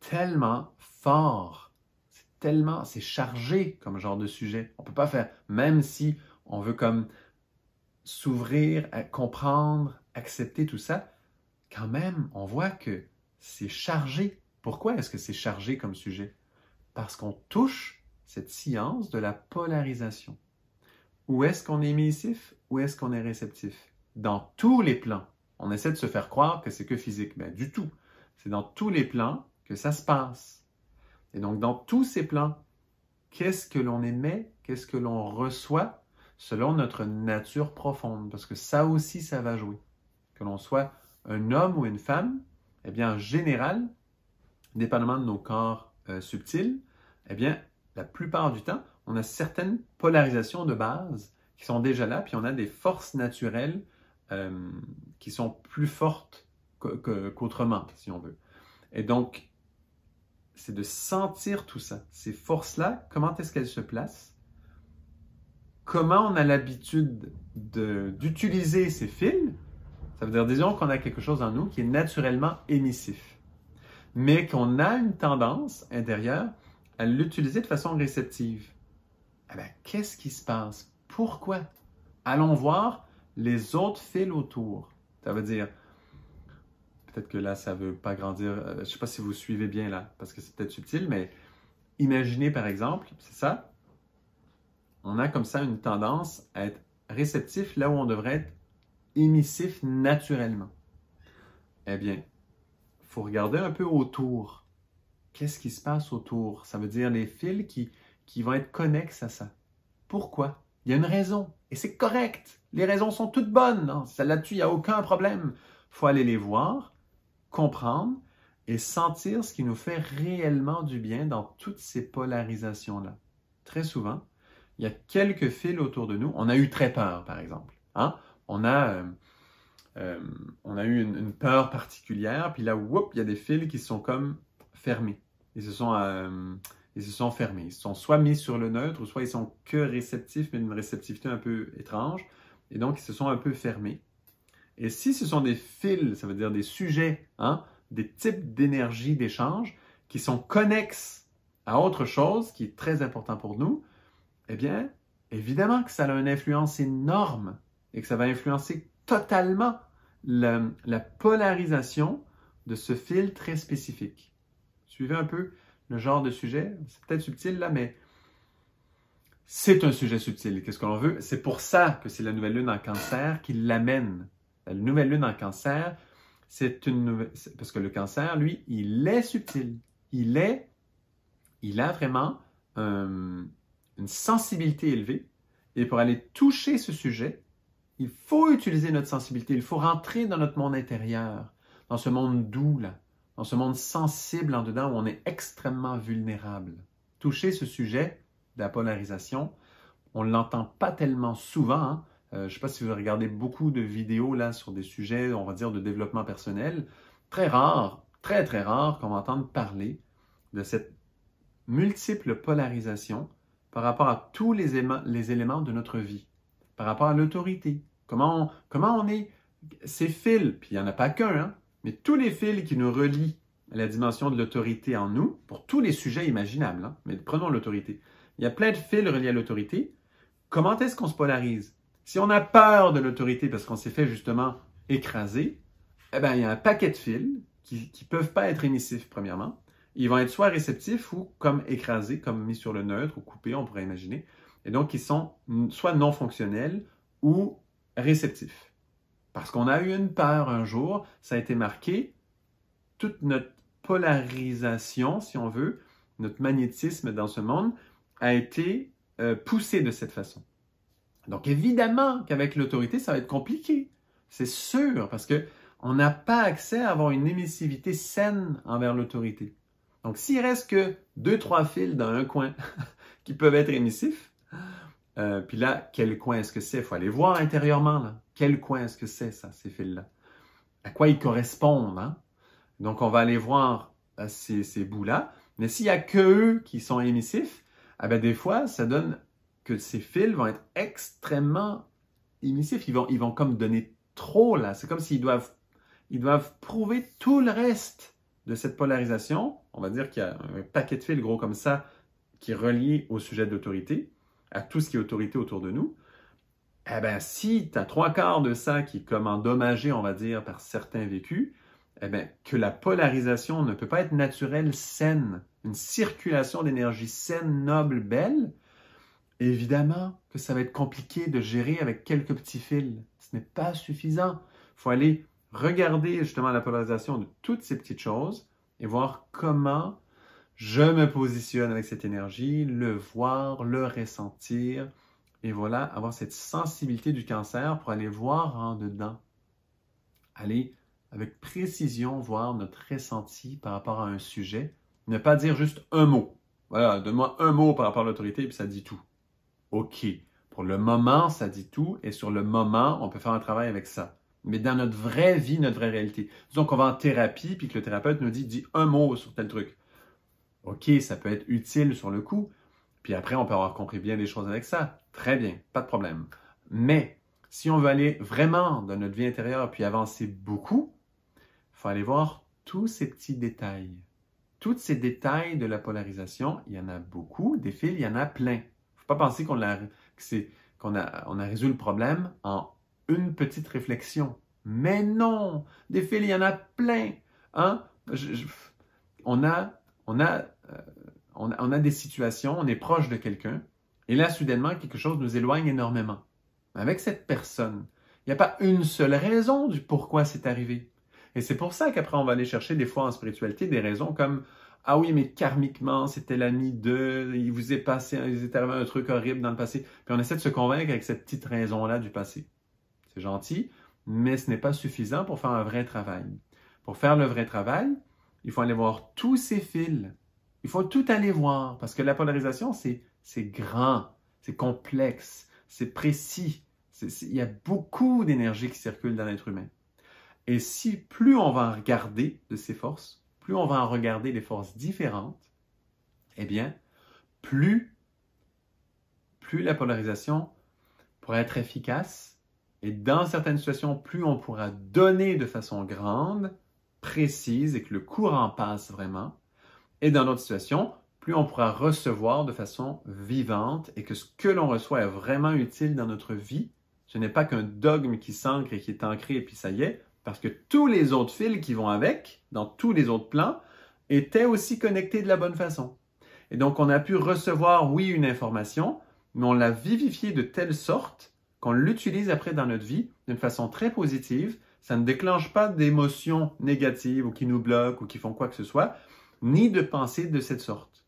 tellement forts, c'est tellement, c'est chargé comme genre de sujet. On ne peut pas faire, même si on veut comme s'ouvrir, à comprendre, accepter tout ça, quand même, on voit que c'est chargé. Pourquoi est-ce que c'est chargé comme sujet? Parce qu'on touche cette science de la polarisation. Où est-ce qu'on est émissif? Où est-ce qu'on est réceptif? Dans tous les plans. On essaie de se faire croire que c'est que physique, mais ben, du tout. C'est dans tous les plans que ça se passe. Et donc, dans tous ces plans, qu'est-ce que l'on émet? Qu'est-ce que l'on reçoit? selon notre nature profonde, parce que ça aussi, ça va jouer. Que l'on soit un homme ou une femme, eh bien, en général, dépendamment de nos corps euh, subtils, eh bien, la plupart du temps, on a certaines polarisations de base qui sont déjà là, puis on a des forces naturelles euh, qui sont plus fortes qu'autrement, si on veut. Et donc, c'est de sentir tout ça, ces forces-là, comment est-ce qu'elles se placent comment on a l'habitude d'utiliser ces fils, ça veut dire, disons qu'on a quelque chose en nous qui est naturellement émissif, mais qu'on a une tendance intérieure à l'utiliser de façon réceptive. Eh bien, qu'est-ce qui se passe? Pourquoi? Allons voir les autres fils autour. Ça veut dire, peut-être que là, ça ne veut pas grandir. Euh, je ne sais pas si vous suivez bien là, parce que c'est peut-être subtil, mais imaginez par exemple, c'est ça, on a comme ça une tendance à être réceptif là où on devrait être émissif naturellement. Eh bien, faut regarder un peu autour. Qu'est-ce qui se passe autour? Ça veut dire les fils qui, qui vont être connexes à ça. Pourquoi? Il y a une raison. Et c'est correct. Les raisons sont toutes bonnes. Hein. Là-dessus, il n'y a aucun problème. Il faut aller les voir, comprendre et sentir ce qui nous fait réellement du bien dans toutes ces polarisations-là. Très souvent, il y a quelques fils autour de nous. On a eu très peur, par exemple. Hein. Euh, euh, on, a, eu une, peur particulière, puis là, whoop, il y a des fils qui sont comme fermés. Ils se sont, fermés. Euh, ils se sont fermés. Ils sont soit mis sur le neutre, ou soit ils sont que réceptifs, mais d'une réceptivité un peu étrange. Et donc, ils se sont un peu fermés. Et si ce sont des fils, ça veut dire des sujets, hein, des types d'énergie d'échange qui sont connexes à autre chose qui est très important pour nous, eh bien, évidemment que ça a une influence énorme et que ça va influencer totalement la, polarisation de ce fil très spécifique. Suivez un peu le genre de sujet, c'est peut-être subtil là, mais c'est un sujet subtil. Qu'est-ce qu'on veut? C'est pour ça que c'est la nouvelle lune en cancer qui l'amène. La nouvelle lune en cancer, c'est une nouvelle... Parce que le cancer, lui, il est subtil. Il est... Il a vraiment un une sensibilité élevée. Et pour aller toucher ce sujet, il faut utiliser notre sensibilité, il faut rentrer dans notre monde intérieur, dans ce monde doux, là, dans ce monde sensible en dedans où on est extrêmement vulnérable. Toucher ce sujet de la polarisation, on ne l'entend pas tellement souvent. Hein. Euh, je ne sais pas si vous regardez beaucoup de vidéos là sur des sujets, on va dire, de développement personnel. Très rare, très très rare qu'on entende parler de cette multiple polarisation par rapport à tous les éléments, de notre vie, par rapport à l'autorité, comment on, comment on est, ces fils, puis il n'y en a pas qu'un, hein, mais tous les fils qui nous relient à la dimension de l'autorité en nous, pour tous les sujets imaginables, hein, mais prenons l'autorité. Il y a plein de fils reliés à l'autorité. Comment est-ce qu'on se polarise? Si on a peur de l'autorité parce qu'on s'est fait justement écraser, eh bien, il y a un paquet de fils qui ne peuvent pas être émissifs, premièrement ils vont être soit réceptifs ou comme écrasés, comme mis sur le neutre ou coupés, on pourrait imaginer. Et donc, ils sont soit non fonctionnels ou réceptifs. Parce qu'on a eu une peur un jour, ça a été marqué, toute notre polarisation, si on veut, notre magnétisme dans ce monde a été euh, poussé de cette façon. Donc évidemment qu'avec l'autorité, ça va être compliqué. C'est sûr, parce qu'on n'a pas accès à avoir une émissivité saine envers l'autorité. Donc, s'il reste que deux, trois fils dans un coin qui peuvent être émissifs, euh, puis là, quel coin est-ce que c'est? Il faut aller voir intérieurement, là. Quel coin est-ce que c'est, ça, ces fils-là? À quoi ils correspondent, hein? Donc, on va aller voir euh, ces, bouts-là. Mais s'il n'y a que eux qui sont émissifs, ah ben, des fois, ça donne que ces fils vont être extrêmement émissifs. Ils vont, ils vont comme donner trop, là. C'est comme s'ils doivent, ils doivent prouver tout le reste de cette polarisation, on va dire qu'il y a un paquet de fils gros comme ça qui est relié au sujet d'autorité, à tout ce qui est autorité autour de nous, eh bien, si tu as trois quarts de ça qui est comme endommagé, on va dire, par certains vécus, eh bien, que la polarisation ne peut pas être naturelle, saine, une circulation d'énergie saine, noble, belle, évidemment que ça va être compliqué de gérer avec quelques petits fils. Ce n'est pas suffisant. Il faut aller regarder justement la polarisation de toutes ces petites choses et voir comment je me positionne avec cette énergie, le voir, le ressentir, et voilà, avoir cette sensibilité du cancer pour aller voir en dedans, aller avec précision voir notre ressenti par rapport à un sujet, ne pas dire juste un mot. Voilà, donne-moi un mot par rapport à l'autorité, puis ça dit tout. OK. Pour le moment, ça dit tout, et sur le moment, on peut faire un travail avec ça mais dans notre vraie vie, notre vraie réalité. Donc, on va en thérapie, puis que le thérapeute nous dit, dis un mot sur tel truc. OK, ça peut être utile sur le coup, puis après, on peut avoir compris bien des choses avec ça. Très bien, pas de problème. Mais si on veut aller vraiment dans notre vie intérieure, puis avancer beaucoup, il faut aller voir tous ces petits détails. Tous ces détails de la polarisation, il y en a beaucoup, des fils, il y en a plein. Il ne faut pas penser qu'on a résolu le problème en une petite réflexion. Mais non, des fils, il y en a plein. Hein? on, a, on, a, euh, on, des situations, on est proche de quelqu'un, et là, soudainement, quelque chose nous éloigne énormément. Avec cette personne, il n'y a pas une seule raison du pourquoi c'est arrivé. Et c'est pour ça qu'après, on va aller chercher des fois en spiritualité des raisons comme Ah oui, mais karmiquement, c'était l'ami de, il vous est passé, il vous est arrivé un truc horrible dans le passé. Puis on essaie de se convaincre avec cette petite raison-là du passé. C'est gentil, mais ce n'est pas suffisant pour faire un vrai travail. Pour faire le vrai travail, il faut aller voir tous ces fils. Il faut tout aller voir parce que la polarisation, c'est grand, c'est complexe, c'est précis. il y a beaucoup d'énergie qui circule dans l'être humain. Et si plus on va en regarder de ces forces, plus on va en regarder les forces différentes, eh bien, plus, plus la polarisation, pour être efficace, et dans certaines situations, plus on pourra donner de façon grande, précise et que le courant passe vraiment. Et dans d'autres situations, plus on pourra recevoir de façon vivante et que ce que l'on reçoit est vraiment utile dans notre vie. Ce n'est pas qu'un dogme qui s'ancre et qui est ancré et puis ça y est, parce que tous les autres fils qui vont avec, dans tous les autres plans, étaient aussi connectés de la bonne façon. Et donc on a pu recevoir, oui, une information, mais on l'a vivifiée de telle sorte qu'on l'utilise après dans notre vie d'une façon très positive, ça ne déclenche pas d'émotions négatives ou qui nous bloquent ou qui font quoi que ce soit, ni de pensées de cette sorte.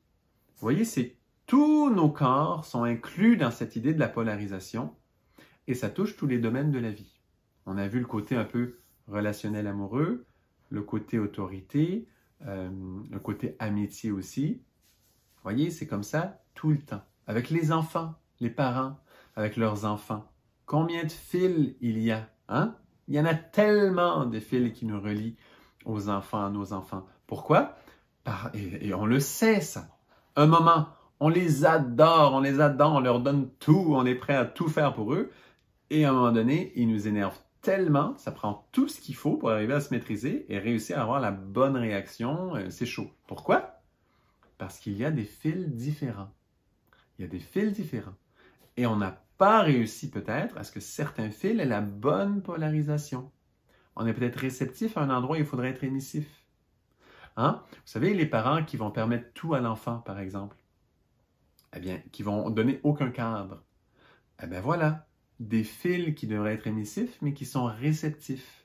Vous voyez, tous nos corps sont inclus dans cette idée de la polarisation et ça touche tous les domaines de la vie. On a vu le côté un peu relationnel amoureux, le côté autorité, euh, le côté amitié aussi. Vous voyez, c'est comme ça tout le temps. Avec les enfants, les parents, avec leurs enfants. Combien de fils il y a? Hein? Il y en a tellement de fils qui nous relient aux enfants, à nos enfants. Pourquoi? et, et on le sait, ça. Un moment, on les adore, on les adore, on leur donne tout, on est prêt à tout faire pour eux. Et à un moment donné, ils nous énervent tellement, ça prend tout ce qu'il faut pour arriver à se maîtriser et réussir à avoir la bonne réaction. Euh, c'est chaud. Pourquoi? Parce qu'il y a des fils différents. Il y a des fils différents. Et on n'a pas réussi peut-être à ce que certains fils aient la bonne polarisation. On est peut-être réceptif à un endroit où il faudrait être émissif. Hein? Vous savez, les parents qui vont permettre tout à l'enfant, par exemple, eh bien, qui vont donner aucun cadre. Eh bien voilà, des fils qui devraient être émissifs, mais qui sont réceptifs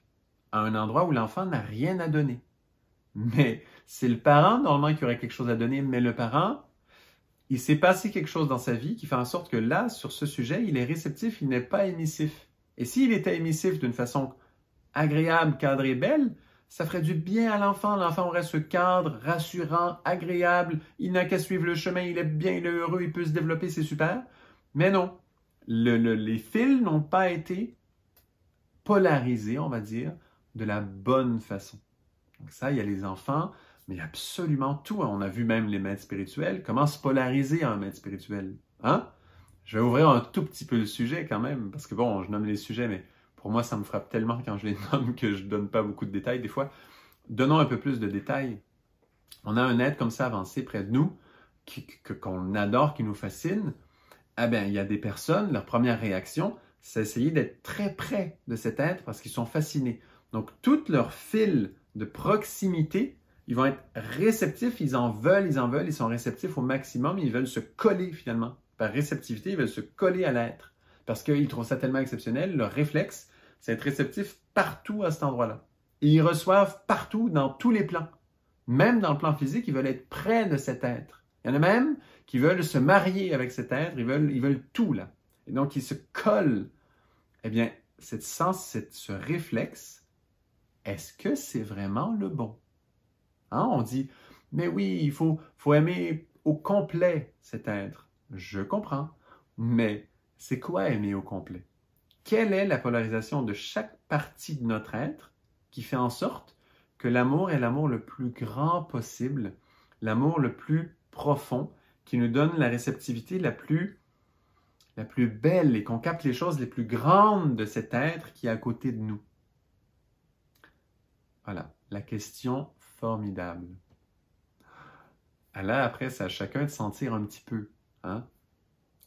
à un endroit où l'enfant n'a rien à donner. Mais c'est le parent, normalement, qui aurait quelque chose à donner, mais le parent, il s'est passé quelque chose dans sa vie qui fait en sorte que là, sur ce sujet, il est réceptif, il n'est pas émissif. Et s'il était émissif d'une façon agréable, cadrée, belle, ça ferait du bien à l'enfant. L'enfant aurait ce cadre rassurant, agréable. Il n'a qu'à suivre le chemin, il est bien, il est heureux, il peut se développer, c'est super. Mais non, le, les fils n'ont pas été polarisés, on va dire, de la bonne façon. Donc ça, il y a les enfants mais absolument tout. Hein. On a vu même les maîtres spirituels, comment se polariser un maître spirituel. Hein? Je vais ouvrir un tout petit peu le sujet quand même, parce que bon, je nomme les sujets, mais pour moi, ça me frappe tellement quand je les nomme que je ne donne pas beaucoup de détails des fois. Donnons un peu plus de détails. On a un être comme ça avancé près de nous, qu'on adore, qui nous fascine. Eh bien, il y a des personnes, leur première réaction, c'est essayer d'être très près de cet être parce qu'ils sont fascinés. Donc, tout leur fil de proximité ils vont être réceptifs, ils en veulent, ils en veulent, ils sont réceptifs au maximum, ils veulent se coller finalement. Par réceptivité, ils veulent se coller à l'être parce qu'ils trouvent ça tellement exceptionnel. Leur réflexe, c'est être réceptif partout à cet endroit-là. ils reçoivent partout, dans tous les plans. Même dans le plan physique, ils veulent être près de cet être. Il y en a même qui veulent se marier avec cet être, ils veulent, ils veulent tout là. Et donc, ils se collent. Eh bien, cette sens, ce réflexe, est-ce que c'est vraiment le bon? Hein, on dit, mais oui, il faut, faut aimer au complet cet être. Je comprends, mais c'est quoi aimer au complet? Quelle est la polarisation de chaque partie de notre être qui fait en sorte que l'amour est l'amour le plus grand possible, l'amour le plus profond, qui nous donne la réceptivité la plus, la plus belle et qu'on capte les choses les plus grandes de cet être qui est à côté de nous? Voilà, la question formidable. Là, après, c'est à chacun de sentir un petit peu. Hein?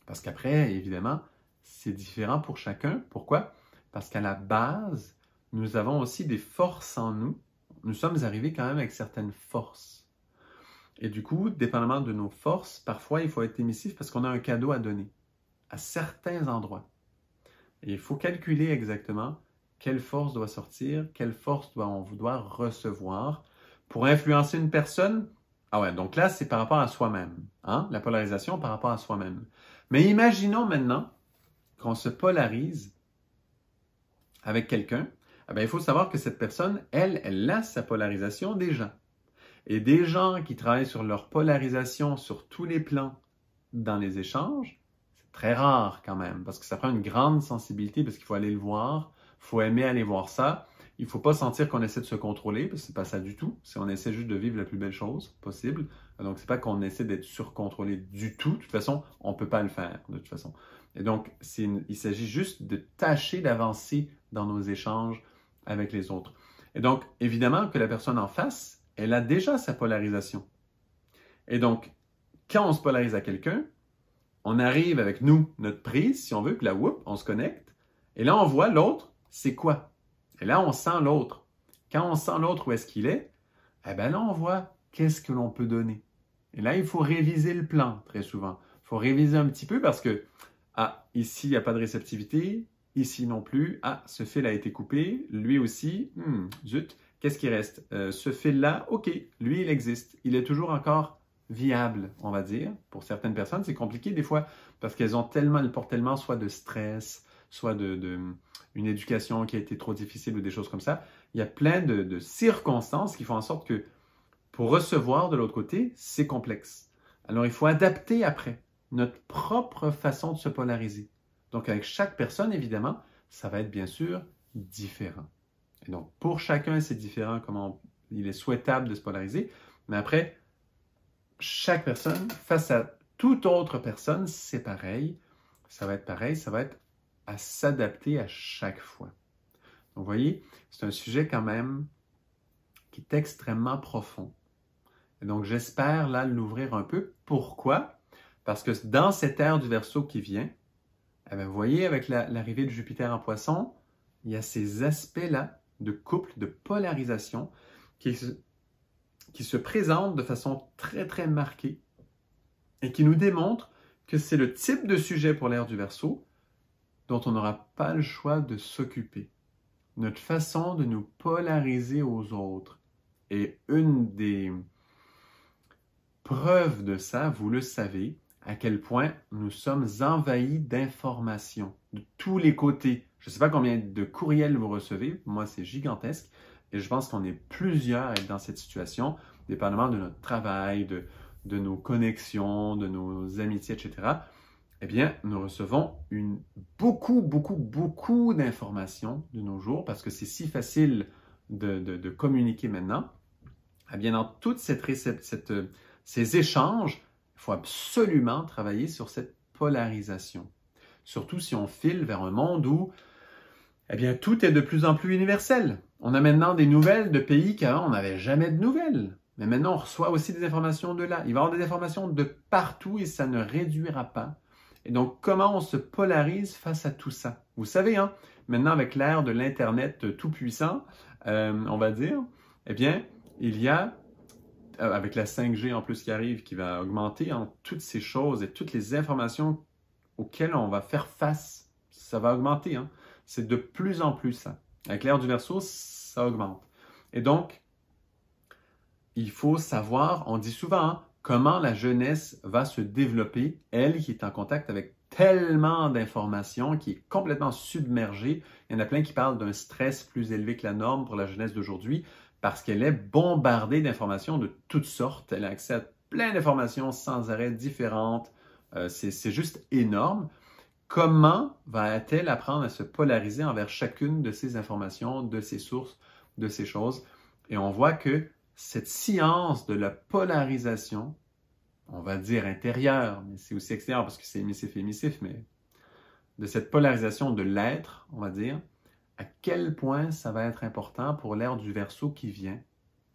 Parce qu'après, évidemment, c'est différent pour chacun. Pourquoi? Parce qu'à la base, nous avons aussi des forces en nous. Nous sommes arrivés quand même avec certaines forces. Et du coup, dépendamment de nos forces, parfois il faut être émissif parce qu'on a un cadeau à donner à certains endroits. Et il faut calculer exactement quelle force doit sortir, quelle force doit, on vouloir recevoir pour influencer une personne, ah ouais, donc là, c'est par rapport à soi-même. Hein? La polarisation par rapport à soi-même. Mais imaginons maintenant qu'on se polarise avec quelqu'un. Eh il faut savoir que cette personne, elle, elle a sa polarisation déjà. Et des gens qui travaillent sur leur polarisation sur tous les plans dans les échanges, c'est très rare quand même, parce que ça prend une grande sensibilité, parce qu'il faut aller le voir, il faut aimer aller voir ça, il ne faut pas sentir qu'on essaie de se contrôler, parce que ce n'est pas ça du tout. C'est on essaie juste de vivre la plus belle chose possible. Donc, n'est pas qu'on essaie d'être surcontrôlé du tout. De toute façon, on ne peut pas le faire, de toute façon. Et donc, il s'agit juste de tâcher d'avancer dans nos échanges avec les autres. Et donc, évidemment que la personne en face, elle a déjà sa polarisation. Et donc, quand on se polarise à quelqu'un, on arrive avec nous, notre prise, si on veut, puis là, whoop, on se connecte. Et là, on voit l'autre, c'est quoi? Et là, on sent l'autre. Quand on sent l'autre où est-ce qu'il est, eh bien là, on voit qu'est-ce que l'on peut donner. Et là, il faut réviser le plan très souvent. Il faut réviser un petit peu parce que, ah, ici, il n'y a pas de réceptivité, ici non plus, ah, ce fil a été coupé, lui aussi, hmm, zut, qu'est-ce qui reste euh, Ce fil-là, ok, lui, il existe. Il est toujours encore viable, on va dire. Pour certaines personnes, c'est compliqué des fois parce qu'elles ont tellement, elles portent tellement soit de stress, soit de une éducation qui a été trop difficile ou des choses comme ça. Il y a plein de, circonstances qui font en sorte que pour recevoir de l'autre côté, c'est complexe. Alors il faut adapter après notre propre façon de se polariser. Donc avec chaque personne, évidemment, ça va être bien sûr différent. Et donc pour chacun, c'est différent comment il est souhaitable de se polariser. Mais après, chaque personne face à toute autre personne, c'est pareil. Ça va être pareil, ça va être à s'adapter à chaque fois. Donc, vous voyez, c'est un sujet quand même qui est extrêmement profond. Et donc, j'espère là l'ouvrir un peu. Pourquoi? Parce que dans cette ère du verso qui vient, eh vous voyez, avec l'arrivée de Jupiter en poisson, il y a ces aspects-là de couple, de polarisation qui se, qui se présentent de façon très, très marquée et qui nous démontrent que c'est le type de sujet pour l'ère du verso dont on n'aura pas le choix de s'occuper. Notre façon de nous polariser aux autres est une des preuves de ça, vous le savez, à quel point nous sommes envahis d'informations de tous les côtés. Je ne sais pas combien de courriels vous recevez, moi c'est gigantesque, et je pense qu'on est plusieurs à être dans cette situation, dépendamment de notre travail, de, de nos connexions, de nos amitiés, etc eh bien, nous recevons une, beaucoup, beaucoup, beaucoup d'informations de nos jours parce que c'est si facile de, communiquer maintenant. Eh bien, dans toutes euh, ces échanges, il faut absolument travailler sur cette polarisation. Surtout si on file vers un monde où eh bien, tout est de plus en plus universel. On a maintenant des nouvelles de pays qu'avant on n'avait jamais de nouvelles. Mais maintenant, on reçoit aussi des informations de là. Il va y avoir des informations de partout et ça ne réduira pas et donc, comment on se polarise face à tout ça? Vous savez, hein, maintenant avec l'ère de l'Internet tout puissant, euh, on va dire, eh bien, il y a, euh, avec la 5G en plus qui arrive, qui va augmenter, en toutes ces choses et toutes les informations auxquelles on va faire face, ça va augmenter. Hein. C'est de plus en plus ça. Avec l'ère du verso, ça augmente. Et donc, il faut savoir, on dit souvent, hein, comment la jeunesse va se développer, elle qui est en contact avec tellement d'informations, qui est complètement submergée. Il y en a plein qui parlent d'un stress plus élevé que la norme pour la jeunesse d'aujourd'hui parce qu'elle est bombardée d'informations de toutes sortes. Elle a accès à plein d'informations sans arrêt différentes. Euh, c'est juste énorme. Comment va-t-elle apprendre à se polariser envers chacune de ces informations, de ces sources, de ces choses? Et on voit que cette science de la polarisation, on va dire intérieure, mais c'est aussi extérieur parce que c'est émissif et émissif, mais de cette polarisation de l'être, on va dire, à quel point ça va être important pour l'ère du verso qui vient.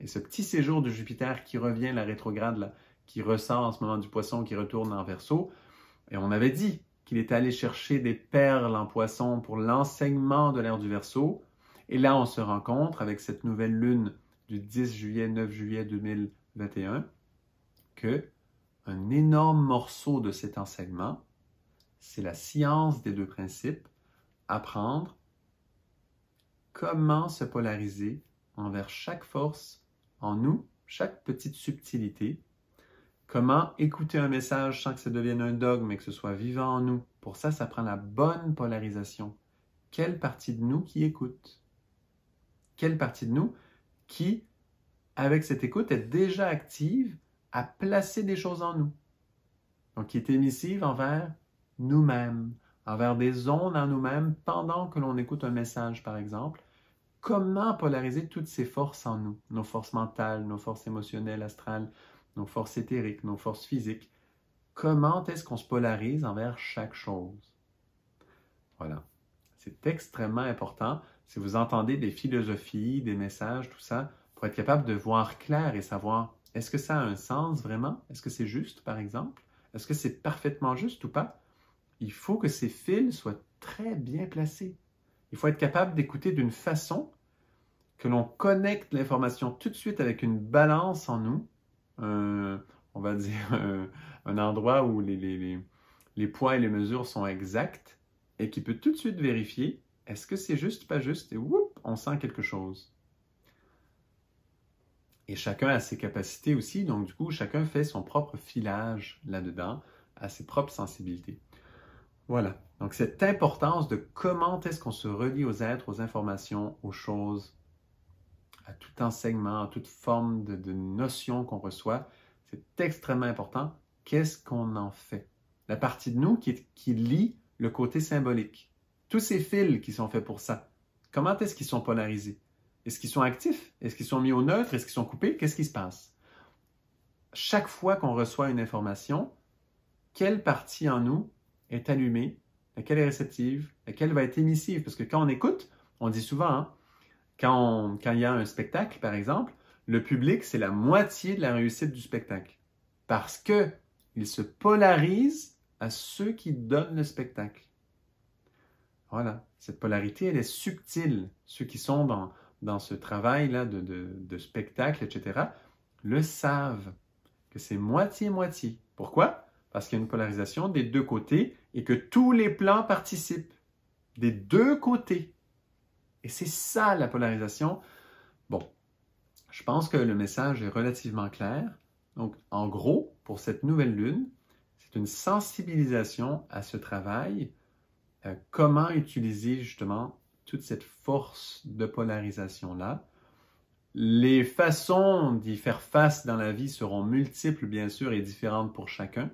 Et ce petit séjour de Jupiter qui revient, la rétrograde qui ressort en ce moment du poisson, qui retourne en verso. Et on avait dit qu'il était allé chercher des perles en poisson pour l'enseignement de l'ère du verso. Et là, on se rencontre avec cette nouvelle lune du 10 juillet, 9 juillet 2021 que un énorme morceau de cet enseignement, c'est la science des deux principes, apprendre comment se polariser envers chaque force en nous, chaque petite subtilité, comment écouter un message sans que ça devienne un dogme et que ce soit vivant en nous. Pour ça, ça prend la bonne polarisation. Quelle partie de nous qui écoute Quelle partie de nous qui, avec cette écoute, est déjà active à placer des choses en nous. Donc, qui est émissive envers nous-mêmes, envers des ondes en nous-mêmes pendant que l'on écoute un message, par exemple. Comment polariser toutes ces forces en nous, nos forces mentales, nos forces émotionnelles, astrales, nos forces éthériques, nos forces physiques Comment est-ce qu'on se polarise envers chaque chose Voilà. C'est extrêmement important si vous entendez des philosophies, des messages, tout ça, pour être capable de voir clair et savoir est-ce que ça a un sens vraiment Est-ce que c'est juste, par exemple Est-ce que c'est parfaitement juste ou pas Il faut que ces fils soient très bien placés. Il faut être capable d'écouter d'une façon que l'on connecte l'information tout de suite avec une balance en nous, euh, on va dire un endroit où les, les, poids et les mesures sont exacts et qui peut tout de suite vérifier est-ce que c'est juste, pas juste? Et whoop, on sent quelque chose. Et chacun a ses capacités aussi, donc du coup, chacun fait son propre filage là-dedans, à ses propres sensibilités. Voilà. Donc cette importance de comment est-ce qu'on se relie aux êtres, aux informations, aux choses, à tout enseignement, à toute forme de, notion qu'on reçoit, c'est extrêmement important. Qu'est-ce qu'on en fait? La partie de nous qui, qui lit le côté symbolique tous ces fils qui sont faits pour ça, comment est-ce qu'ils sont polarisés? Est-ce qu'ils sont actifs? Est-ce qu'ils sont mis au neutre? Est-ce qu'ils sont coupés? Qu'est-ce qui se passe? Chaque fois qu'on reçoit une information, quelle partie en nous est allumée, laquelle est réceptive, laquelle va être émissive? Parce que quand on écoute, on dit souvent, hein, quand, il y a un spectacle, par exemple, le public, c'est la moitié de la réussite du spectacle. Parce que se polarise à ceux qui donnent le spectacle. Voilà, cette polarité, elle est subtile. Ceux qui sont dans, dans ce travail-là de, de spectacle, etc., le savent, que c'est moitié-moitié. Pourquoi? Parce qu'il y a une polarisation des deux côtés et que tous les plans participent des deux côtés. Et c'est ça la polarisation. Bon, je pense que le message est relativement clair. Donc, en gros, pour cette nouvelle lune, c'est une sensibilisation à ce travail euh, comment utiliser justement toute cette force de polarisation-là. Les façons d'y faire face dans la vie seront multiples, bien sûr, et différentes pour chacun,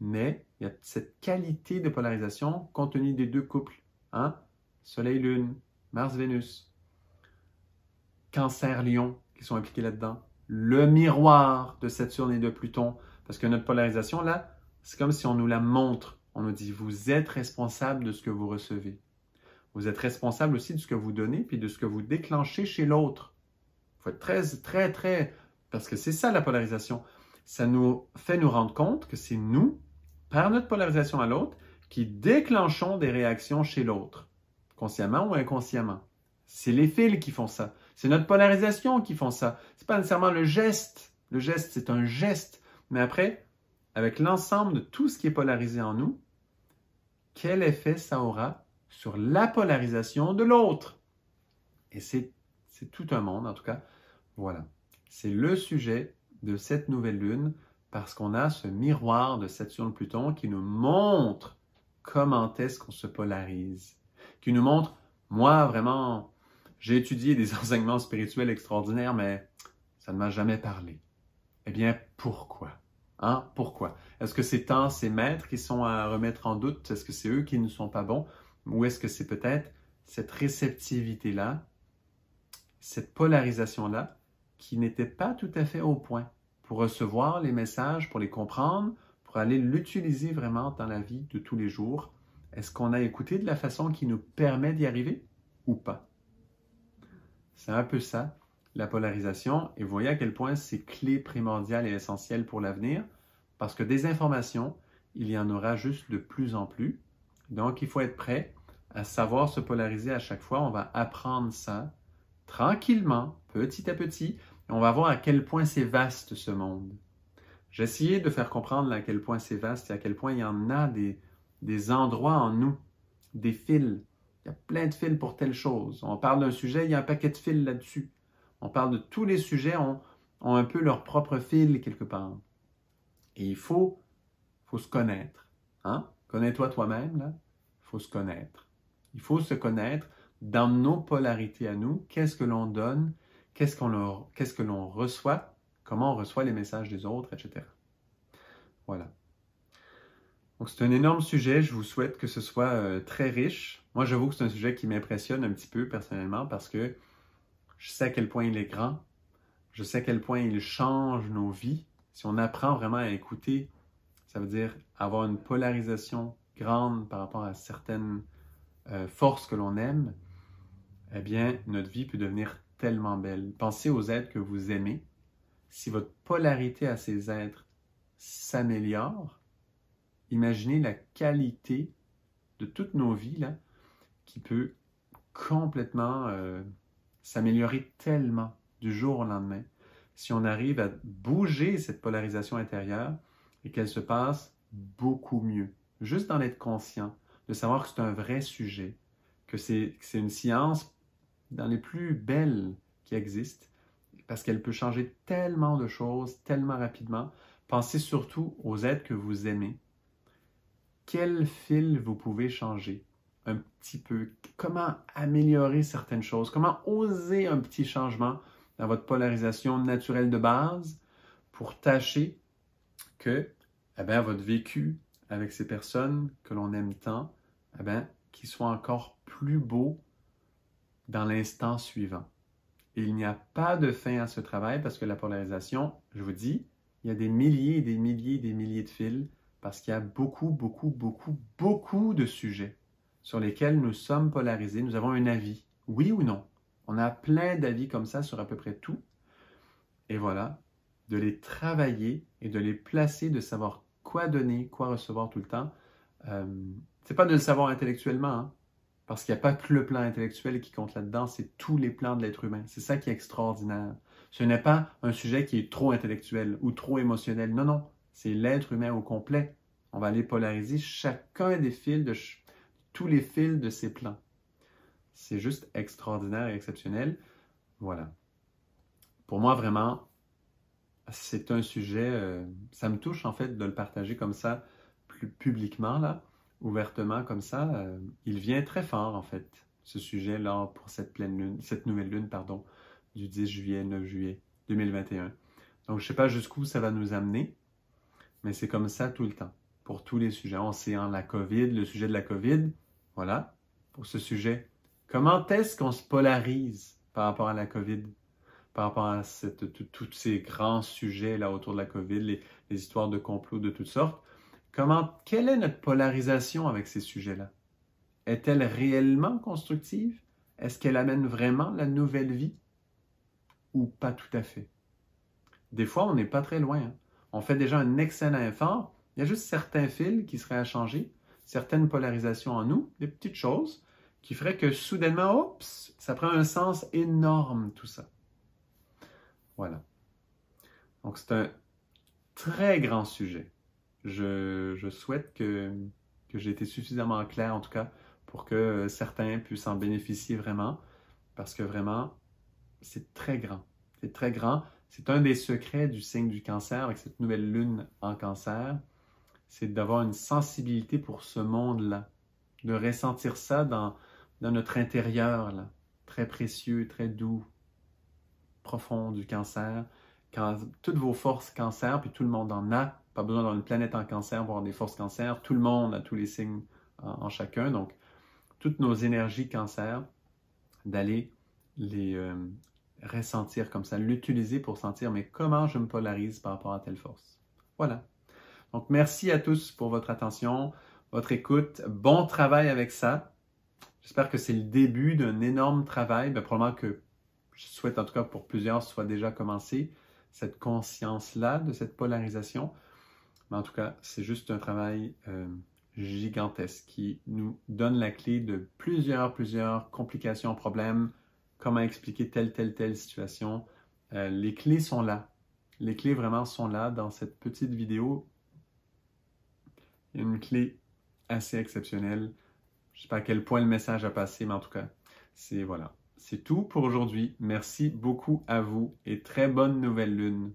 mais il y a cette qualité de polarisation compte tenu des deux couples, hein? Soleil-Lune, Mars-Vénus, Cancer-Lion, qui sont impliqués là-dedans, le miroir de Saturne et de Pluton, parce que notre polarisation, là, c'est comme si on nous la montre. On nous dit, vous êtes responsable de ce que vous recevez. Vous êtes responsable aussi de ce que vous donnez, puis de ce que vous déclenchez chez l'autre. Il faut être très, très, très... Parce que c'est ça la polarisation. Ça nous fait nous rendre compte que c'est nous, par notre polarisation à l'autre, qui déclenchons des réactions chez l'autre, consciemment ou inconsciemment. C'est les fils qui font ça. C'est notre polarisation qui font ça. C'est pas nécessairement le geste. Le geste, c'est un geste. Mais après, avec l'ensemble de tout ce qui est polarisé en nous, quel effet ça aura sur la polarisation de l'autre. Et c'est tout un monde, en tout cas. Voilà. C'est le sujet de cette nouvelle lune parce qu'on a ce miroir de Saturne-Pluton qui nous montre comment est-ce qu'on se polarise, qui nous montre, moi vraiment, j'ai étudié des enseignements spirituels extraordinaires, mais ça ne m'a jamais parlé. Eh bien, pourquoi? Hein, pourquoi? Est-ce que c'est tant ces maîtres qui sont à remettre en doute? Est-ce que c'est eux qui ne sont pas bons? Ou est-ce que c'est peut-être cette réceptivité-là, cette polarisation-là, qui n'était pas tout à fait au point pour recevoir les messages, pour les comprendre, pour aller l'utiliser vraiment dans la vie de tous les jours? Est-ce qu'on a écouté de la façon qui nous permet d'y arriver ou pas? C'est un peu ça la polarisation et voyez à quel point c'est clé primordiale et essentielle pour l'avenir parce que des informations, il y en aura juste de plus en plus. Donc, il faut être prêt à savoir se polariser à chaque fois. On va apprendre ça tranquillement, petit à petit, et on va voir à quel point c'est vaste ce monde. J'essayais de faire comprendre à quel point c'est vaste et à quel point il y en a des, des endroits en nous, des fils. Il y a plein de fils pour telle chose. On parle d'un sujet, il y a un paquet de fils là-dessus. On parle de tous les sujets, ont, a un peu leur propre fil quelque part. Et il faut, faut se connaître. Hein? Connais-toi toi-même, là. Il faut se connaître. Il faut se connaître dans nos polarités à nous. Qu'est-ce que l'on donne? Qu'est-ce, qu'on qu'est-ce que l'on reçoit? Comment on reçoit les messages des autres, etc. Voilà. Donc c'est un énorme sujet. Je vous souhaite que ce soit euh, très riche. Moi, j'avoue que c'est un sujet qui m'impressionne un petit peu personnellement parce que je sais à quel point il est grand. Je sais à quel point il change nos vies. Si on apprend vraiment à écouter, ça veut dire avoir une polarisation grande par rapport à certaines euh, forces que l'on aime, eh bien, notre vie peut devenir tellement belle. Pensez aux êtres que vous aimez. Si votre polarité à ces êtres s'améliore, imaginez la qualité de toutes nos vies là, qui peut complètement euh, s'améliorer tellement du jour au lendemain si on arrive à bouger cette polarisation intérieure et qu'elle se passe beaucoup mieux. Juste d'en être conscient, de savoir que c'est un vrai sujet, que c'est une science dans les plus belles qui existent, parce qu'elle peut changer tellement de choses, tellement rapidement. Pensez surtout aux êtres que vous aimez. Quel fil vous pouvez changer? un petit peu, comment améliorer certaines choses, comment oser un petit changement dans votre polarisation naturelle de base pour tâcher que eh bien, votre vécu avec ces personnes que l'on aime tant, eh bien, soit encore plus beau dans l'instant suivant. Et il n'y a pas de fin à ce travail parce que la polarisation, je vous dis, il y a des milliers et des milliers et des milliers de fils parce qu'il y a beaucoup, beaucoup, beaucoup, beaucoup de sujets sur lesquels nous sommes polarisés. Nous avons un avis, oui ou non. On a plein d'avis comme ça sur à peu près tout. Et voilà, de les travailler et de les placer, de savoir quoi donner, quoi recevoir tout le temps. Ce euh, c'est pas de le savoir intellectuellement, hein, parce qu'il n'y a pas que le plan intellectuel qui compte là-dedans, c'est tous les plans de l'être humain. C'est ça qui est extraordinaire. Ce n'est pas un sujet qui est trop intellectuel ou trop émotionnel. Non, non, c'est l'être humain au complet. On va les polariser chacun des fils de tous les fils de ces plans. C'est juste extraordinaire et exceptionnel. Voilà. Pour moi, vraiment, c'est un sujet, euh, ça me touche en fait de le partager comme ça, plus publiquement, là, ouvertement comme ça. Euh, il vient très fort en fait, ce sujet là pour cette pleine lune, cette nouvelle lune, pardon, du 10 juillet, 9 juillet 2021. Donc je sais pas jusqu'où ça va nous amener, mais c'est comme ça tout le temps, pour tous les sujets. On sait, en hein, la COVID, le sujet de la COVID, voilà, pour ce sujet. Comment est-ce qu'on se polarise par rapport à la COVID, par rapport à tous ces grands sujets là autour de la COVID, les, histoires de complots de toutes sortes? quelle est notre polarisation avec ces sujets-là? Est-elle réellement constructive? Est-ce qu'elle amène vraiment la nouvelle vie? Ou pas tout à fait? Des fois, on n'est pas très loin. Hein. On fait déjà un excellent effort. Il y a juste certains fils qui seraient à changer, certaines polarisations en nous, des petites choses qui feraient que soudainement, oups, ça prend un sens énorme tout ça. Voilà. Donc c'est un très grand sujet. Je, souhaite que, que j'ai été suffisamment clair en tout cas pour que certains puissent en bénéficier vraiment, parce que vraiment, c'est très grand. C'est très grand. C'est un des secrets du signe du cancer avec cette nouvelle lune en cancer c'est d'avoir une sensibilité pour ce monde-là, de ressentir ça dans, dans notre intérieur, très précieux, très doux, profond du cancer. toutes vos forces cancer, puis tout le monde en a, pas besoin d'avoir une planète en cancer, avoir des forces cancer, tout le monde a tous les signes en, chacun, donc toutes nos énergies cancer, d'aller les euh, ressentir comme ça, l'utiliser pour sentir, mais comment je me polarise par rapport à telle force. Voilà. Donc, merci à tous pour votre attention, votre écoute. Bon travail avec ça. J'espère que c'est le début d'un énorme travail. Ben, probablement que je souhaite, en tout cas pour plusieurs, soit déjà commencé cette conscience-là de cette polarisation. Mais en tout cas, c'est juste un travail euh, gigantesque qui nous donne la clé de plusieurs, plusieurs complications, problèmes, comment expliquer telle, telle, telle situation. Euh, les clés sont là. Les clés vraiment sont là dans cette petite vidéo une clé assez exceptionnelle. Je ne sais pas à quel point le message a passé, mais en tout cas, c'est voilà. C'est tout pour aujourd'hui. Merci beaucoup à vous et très bonne nouvelle lune.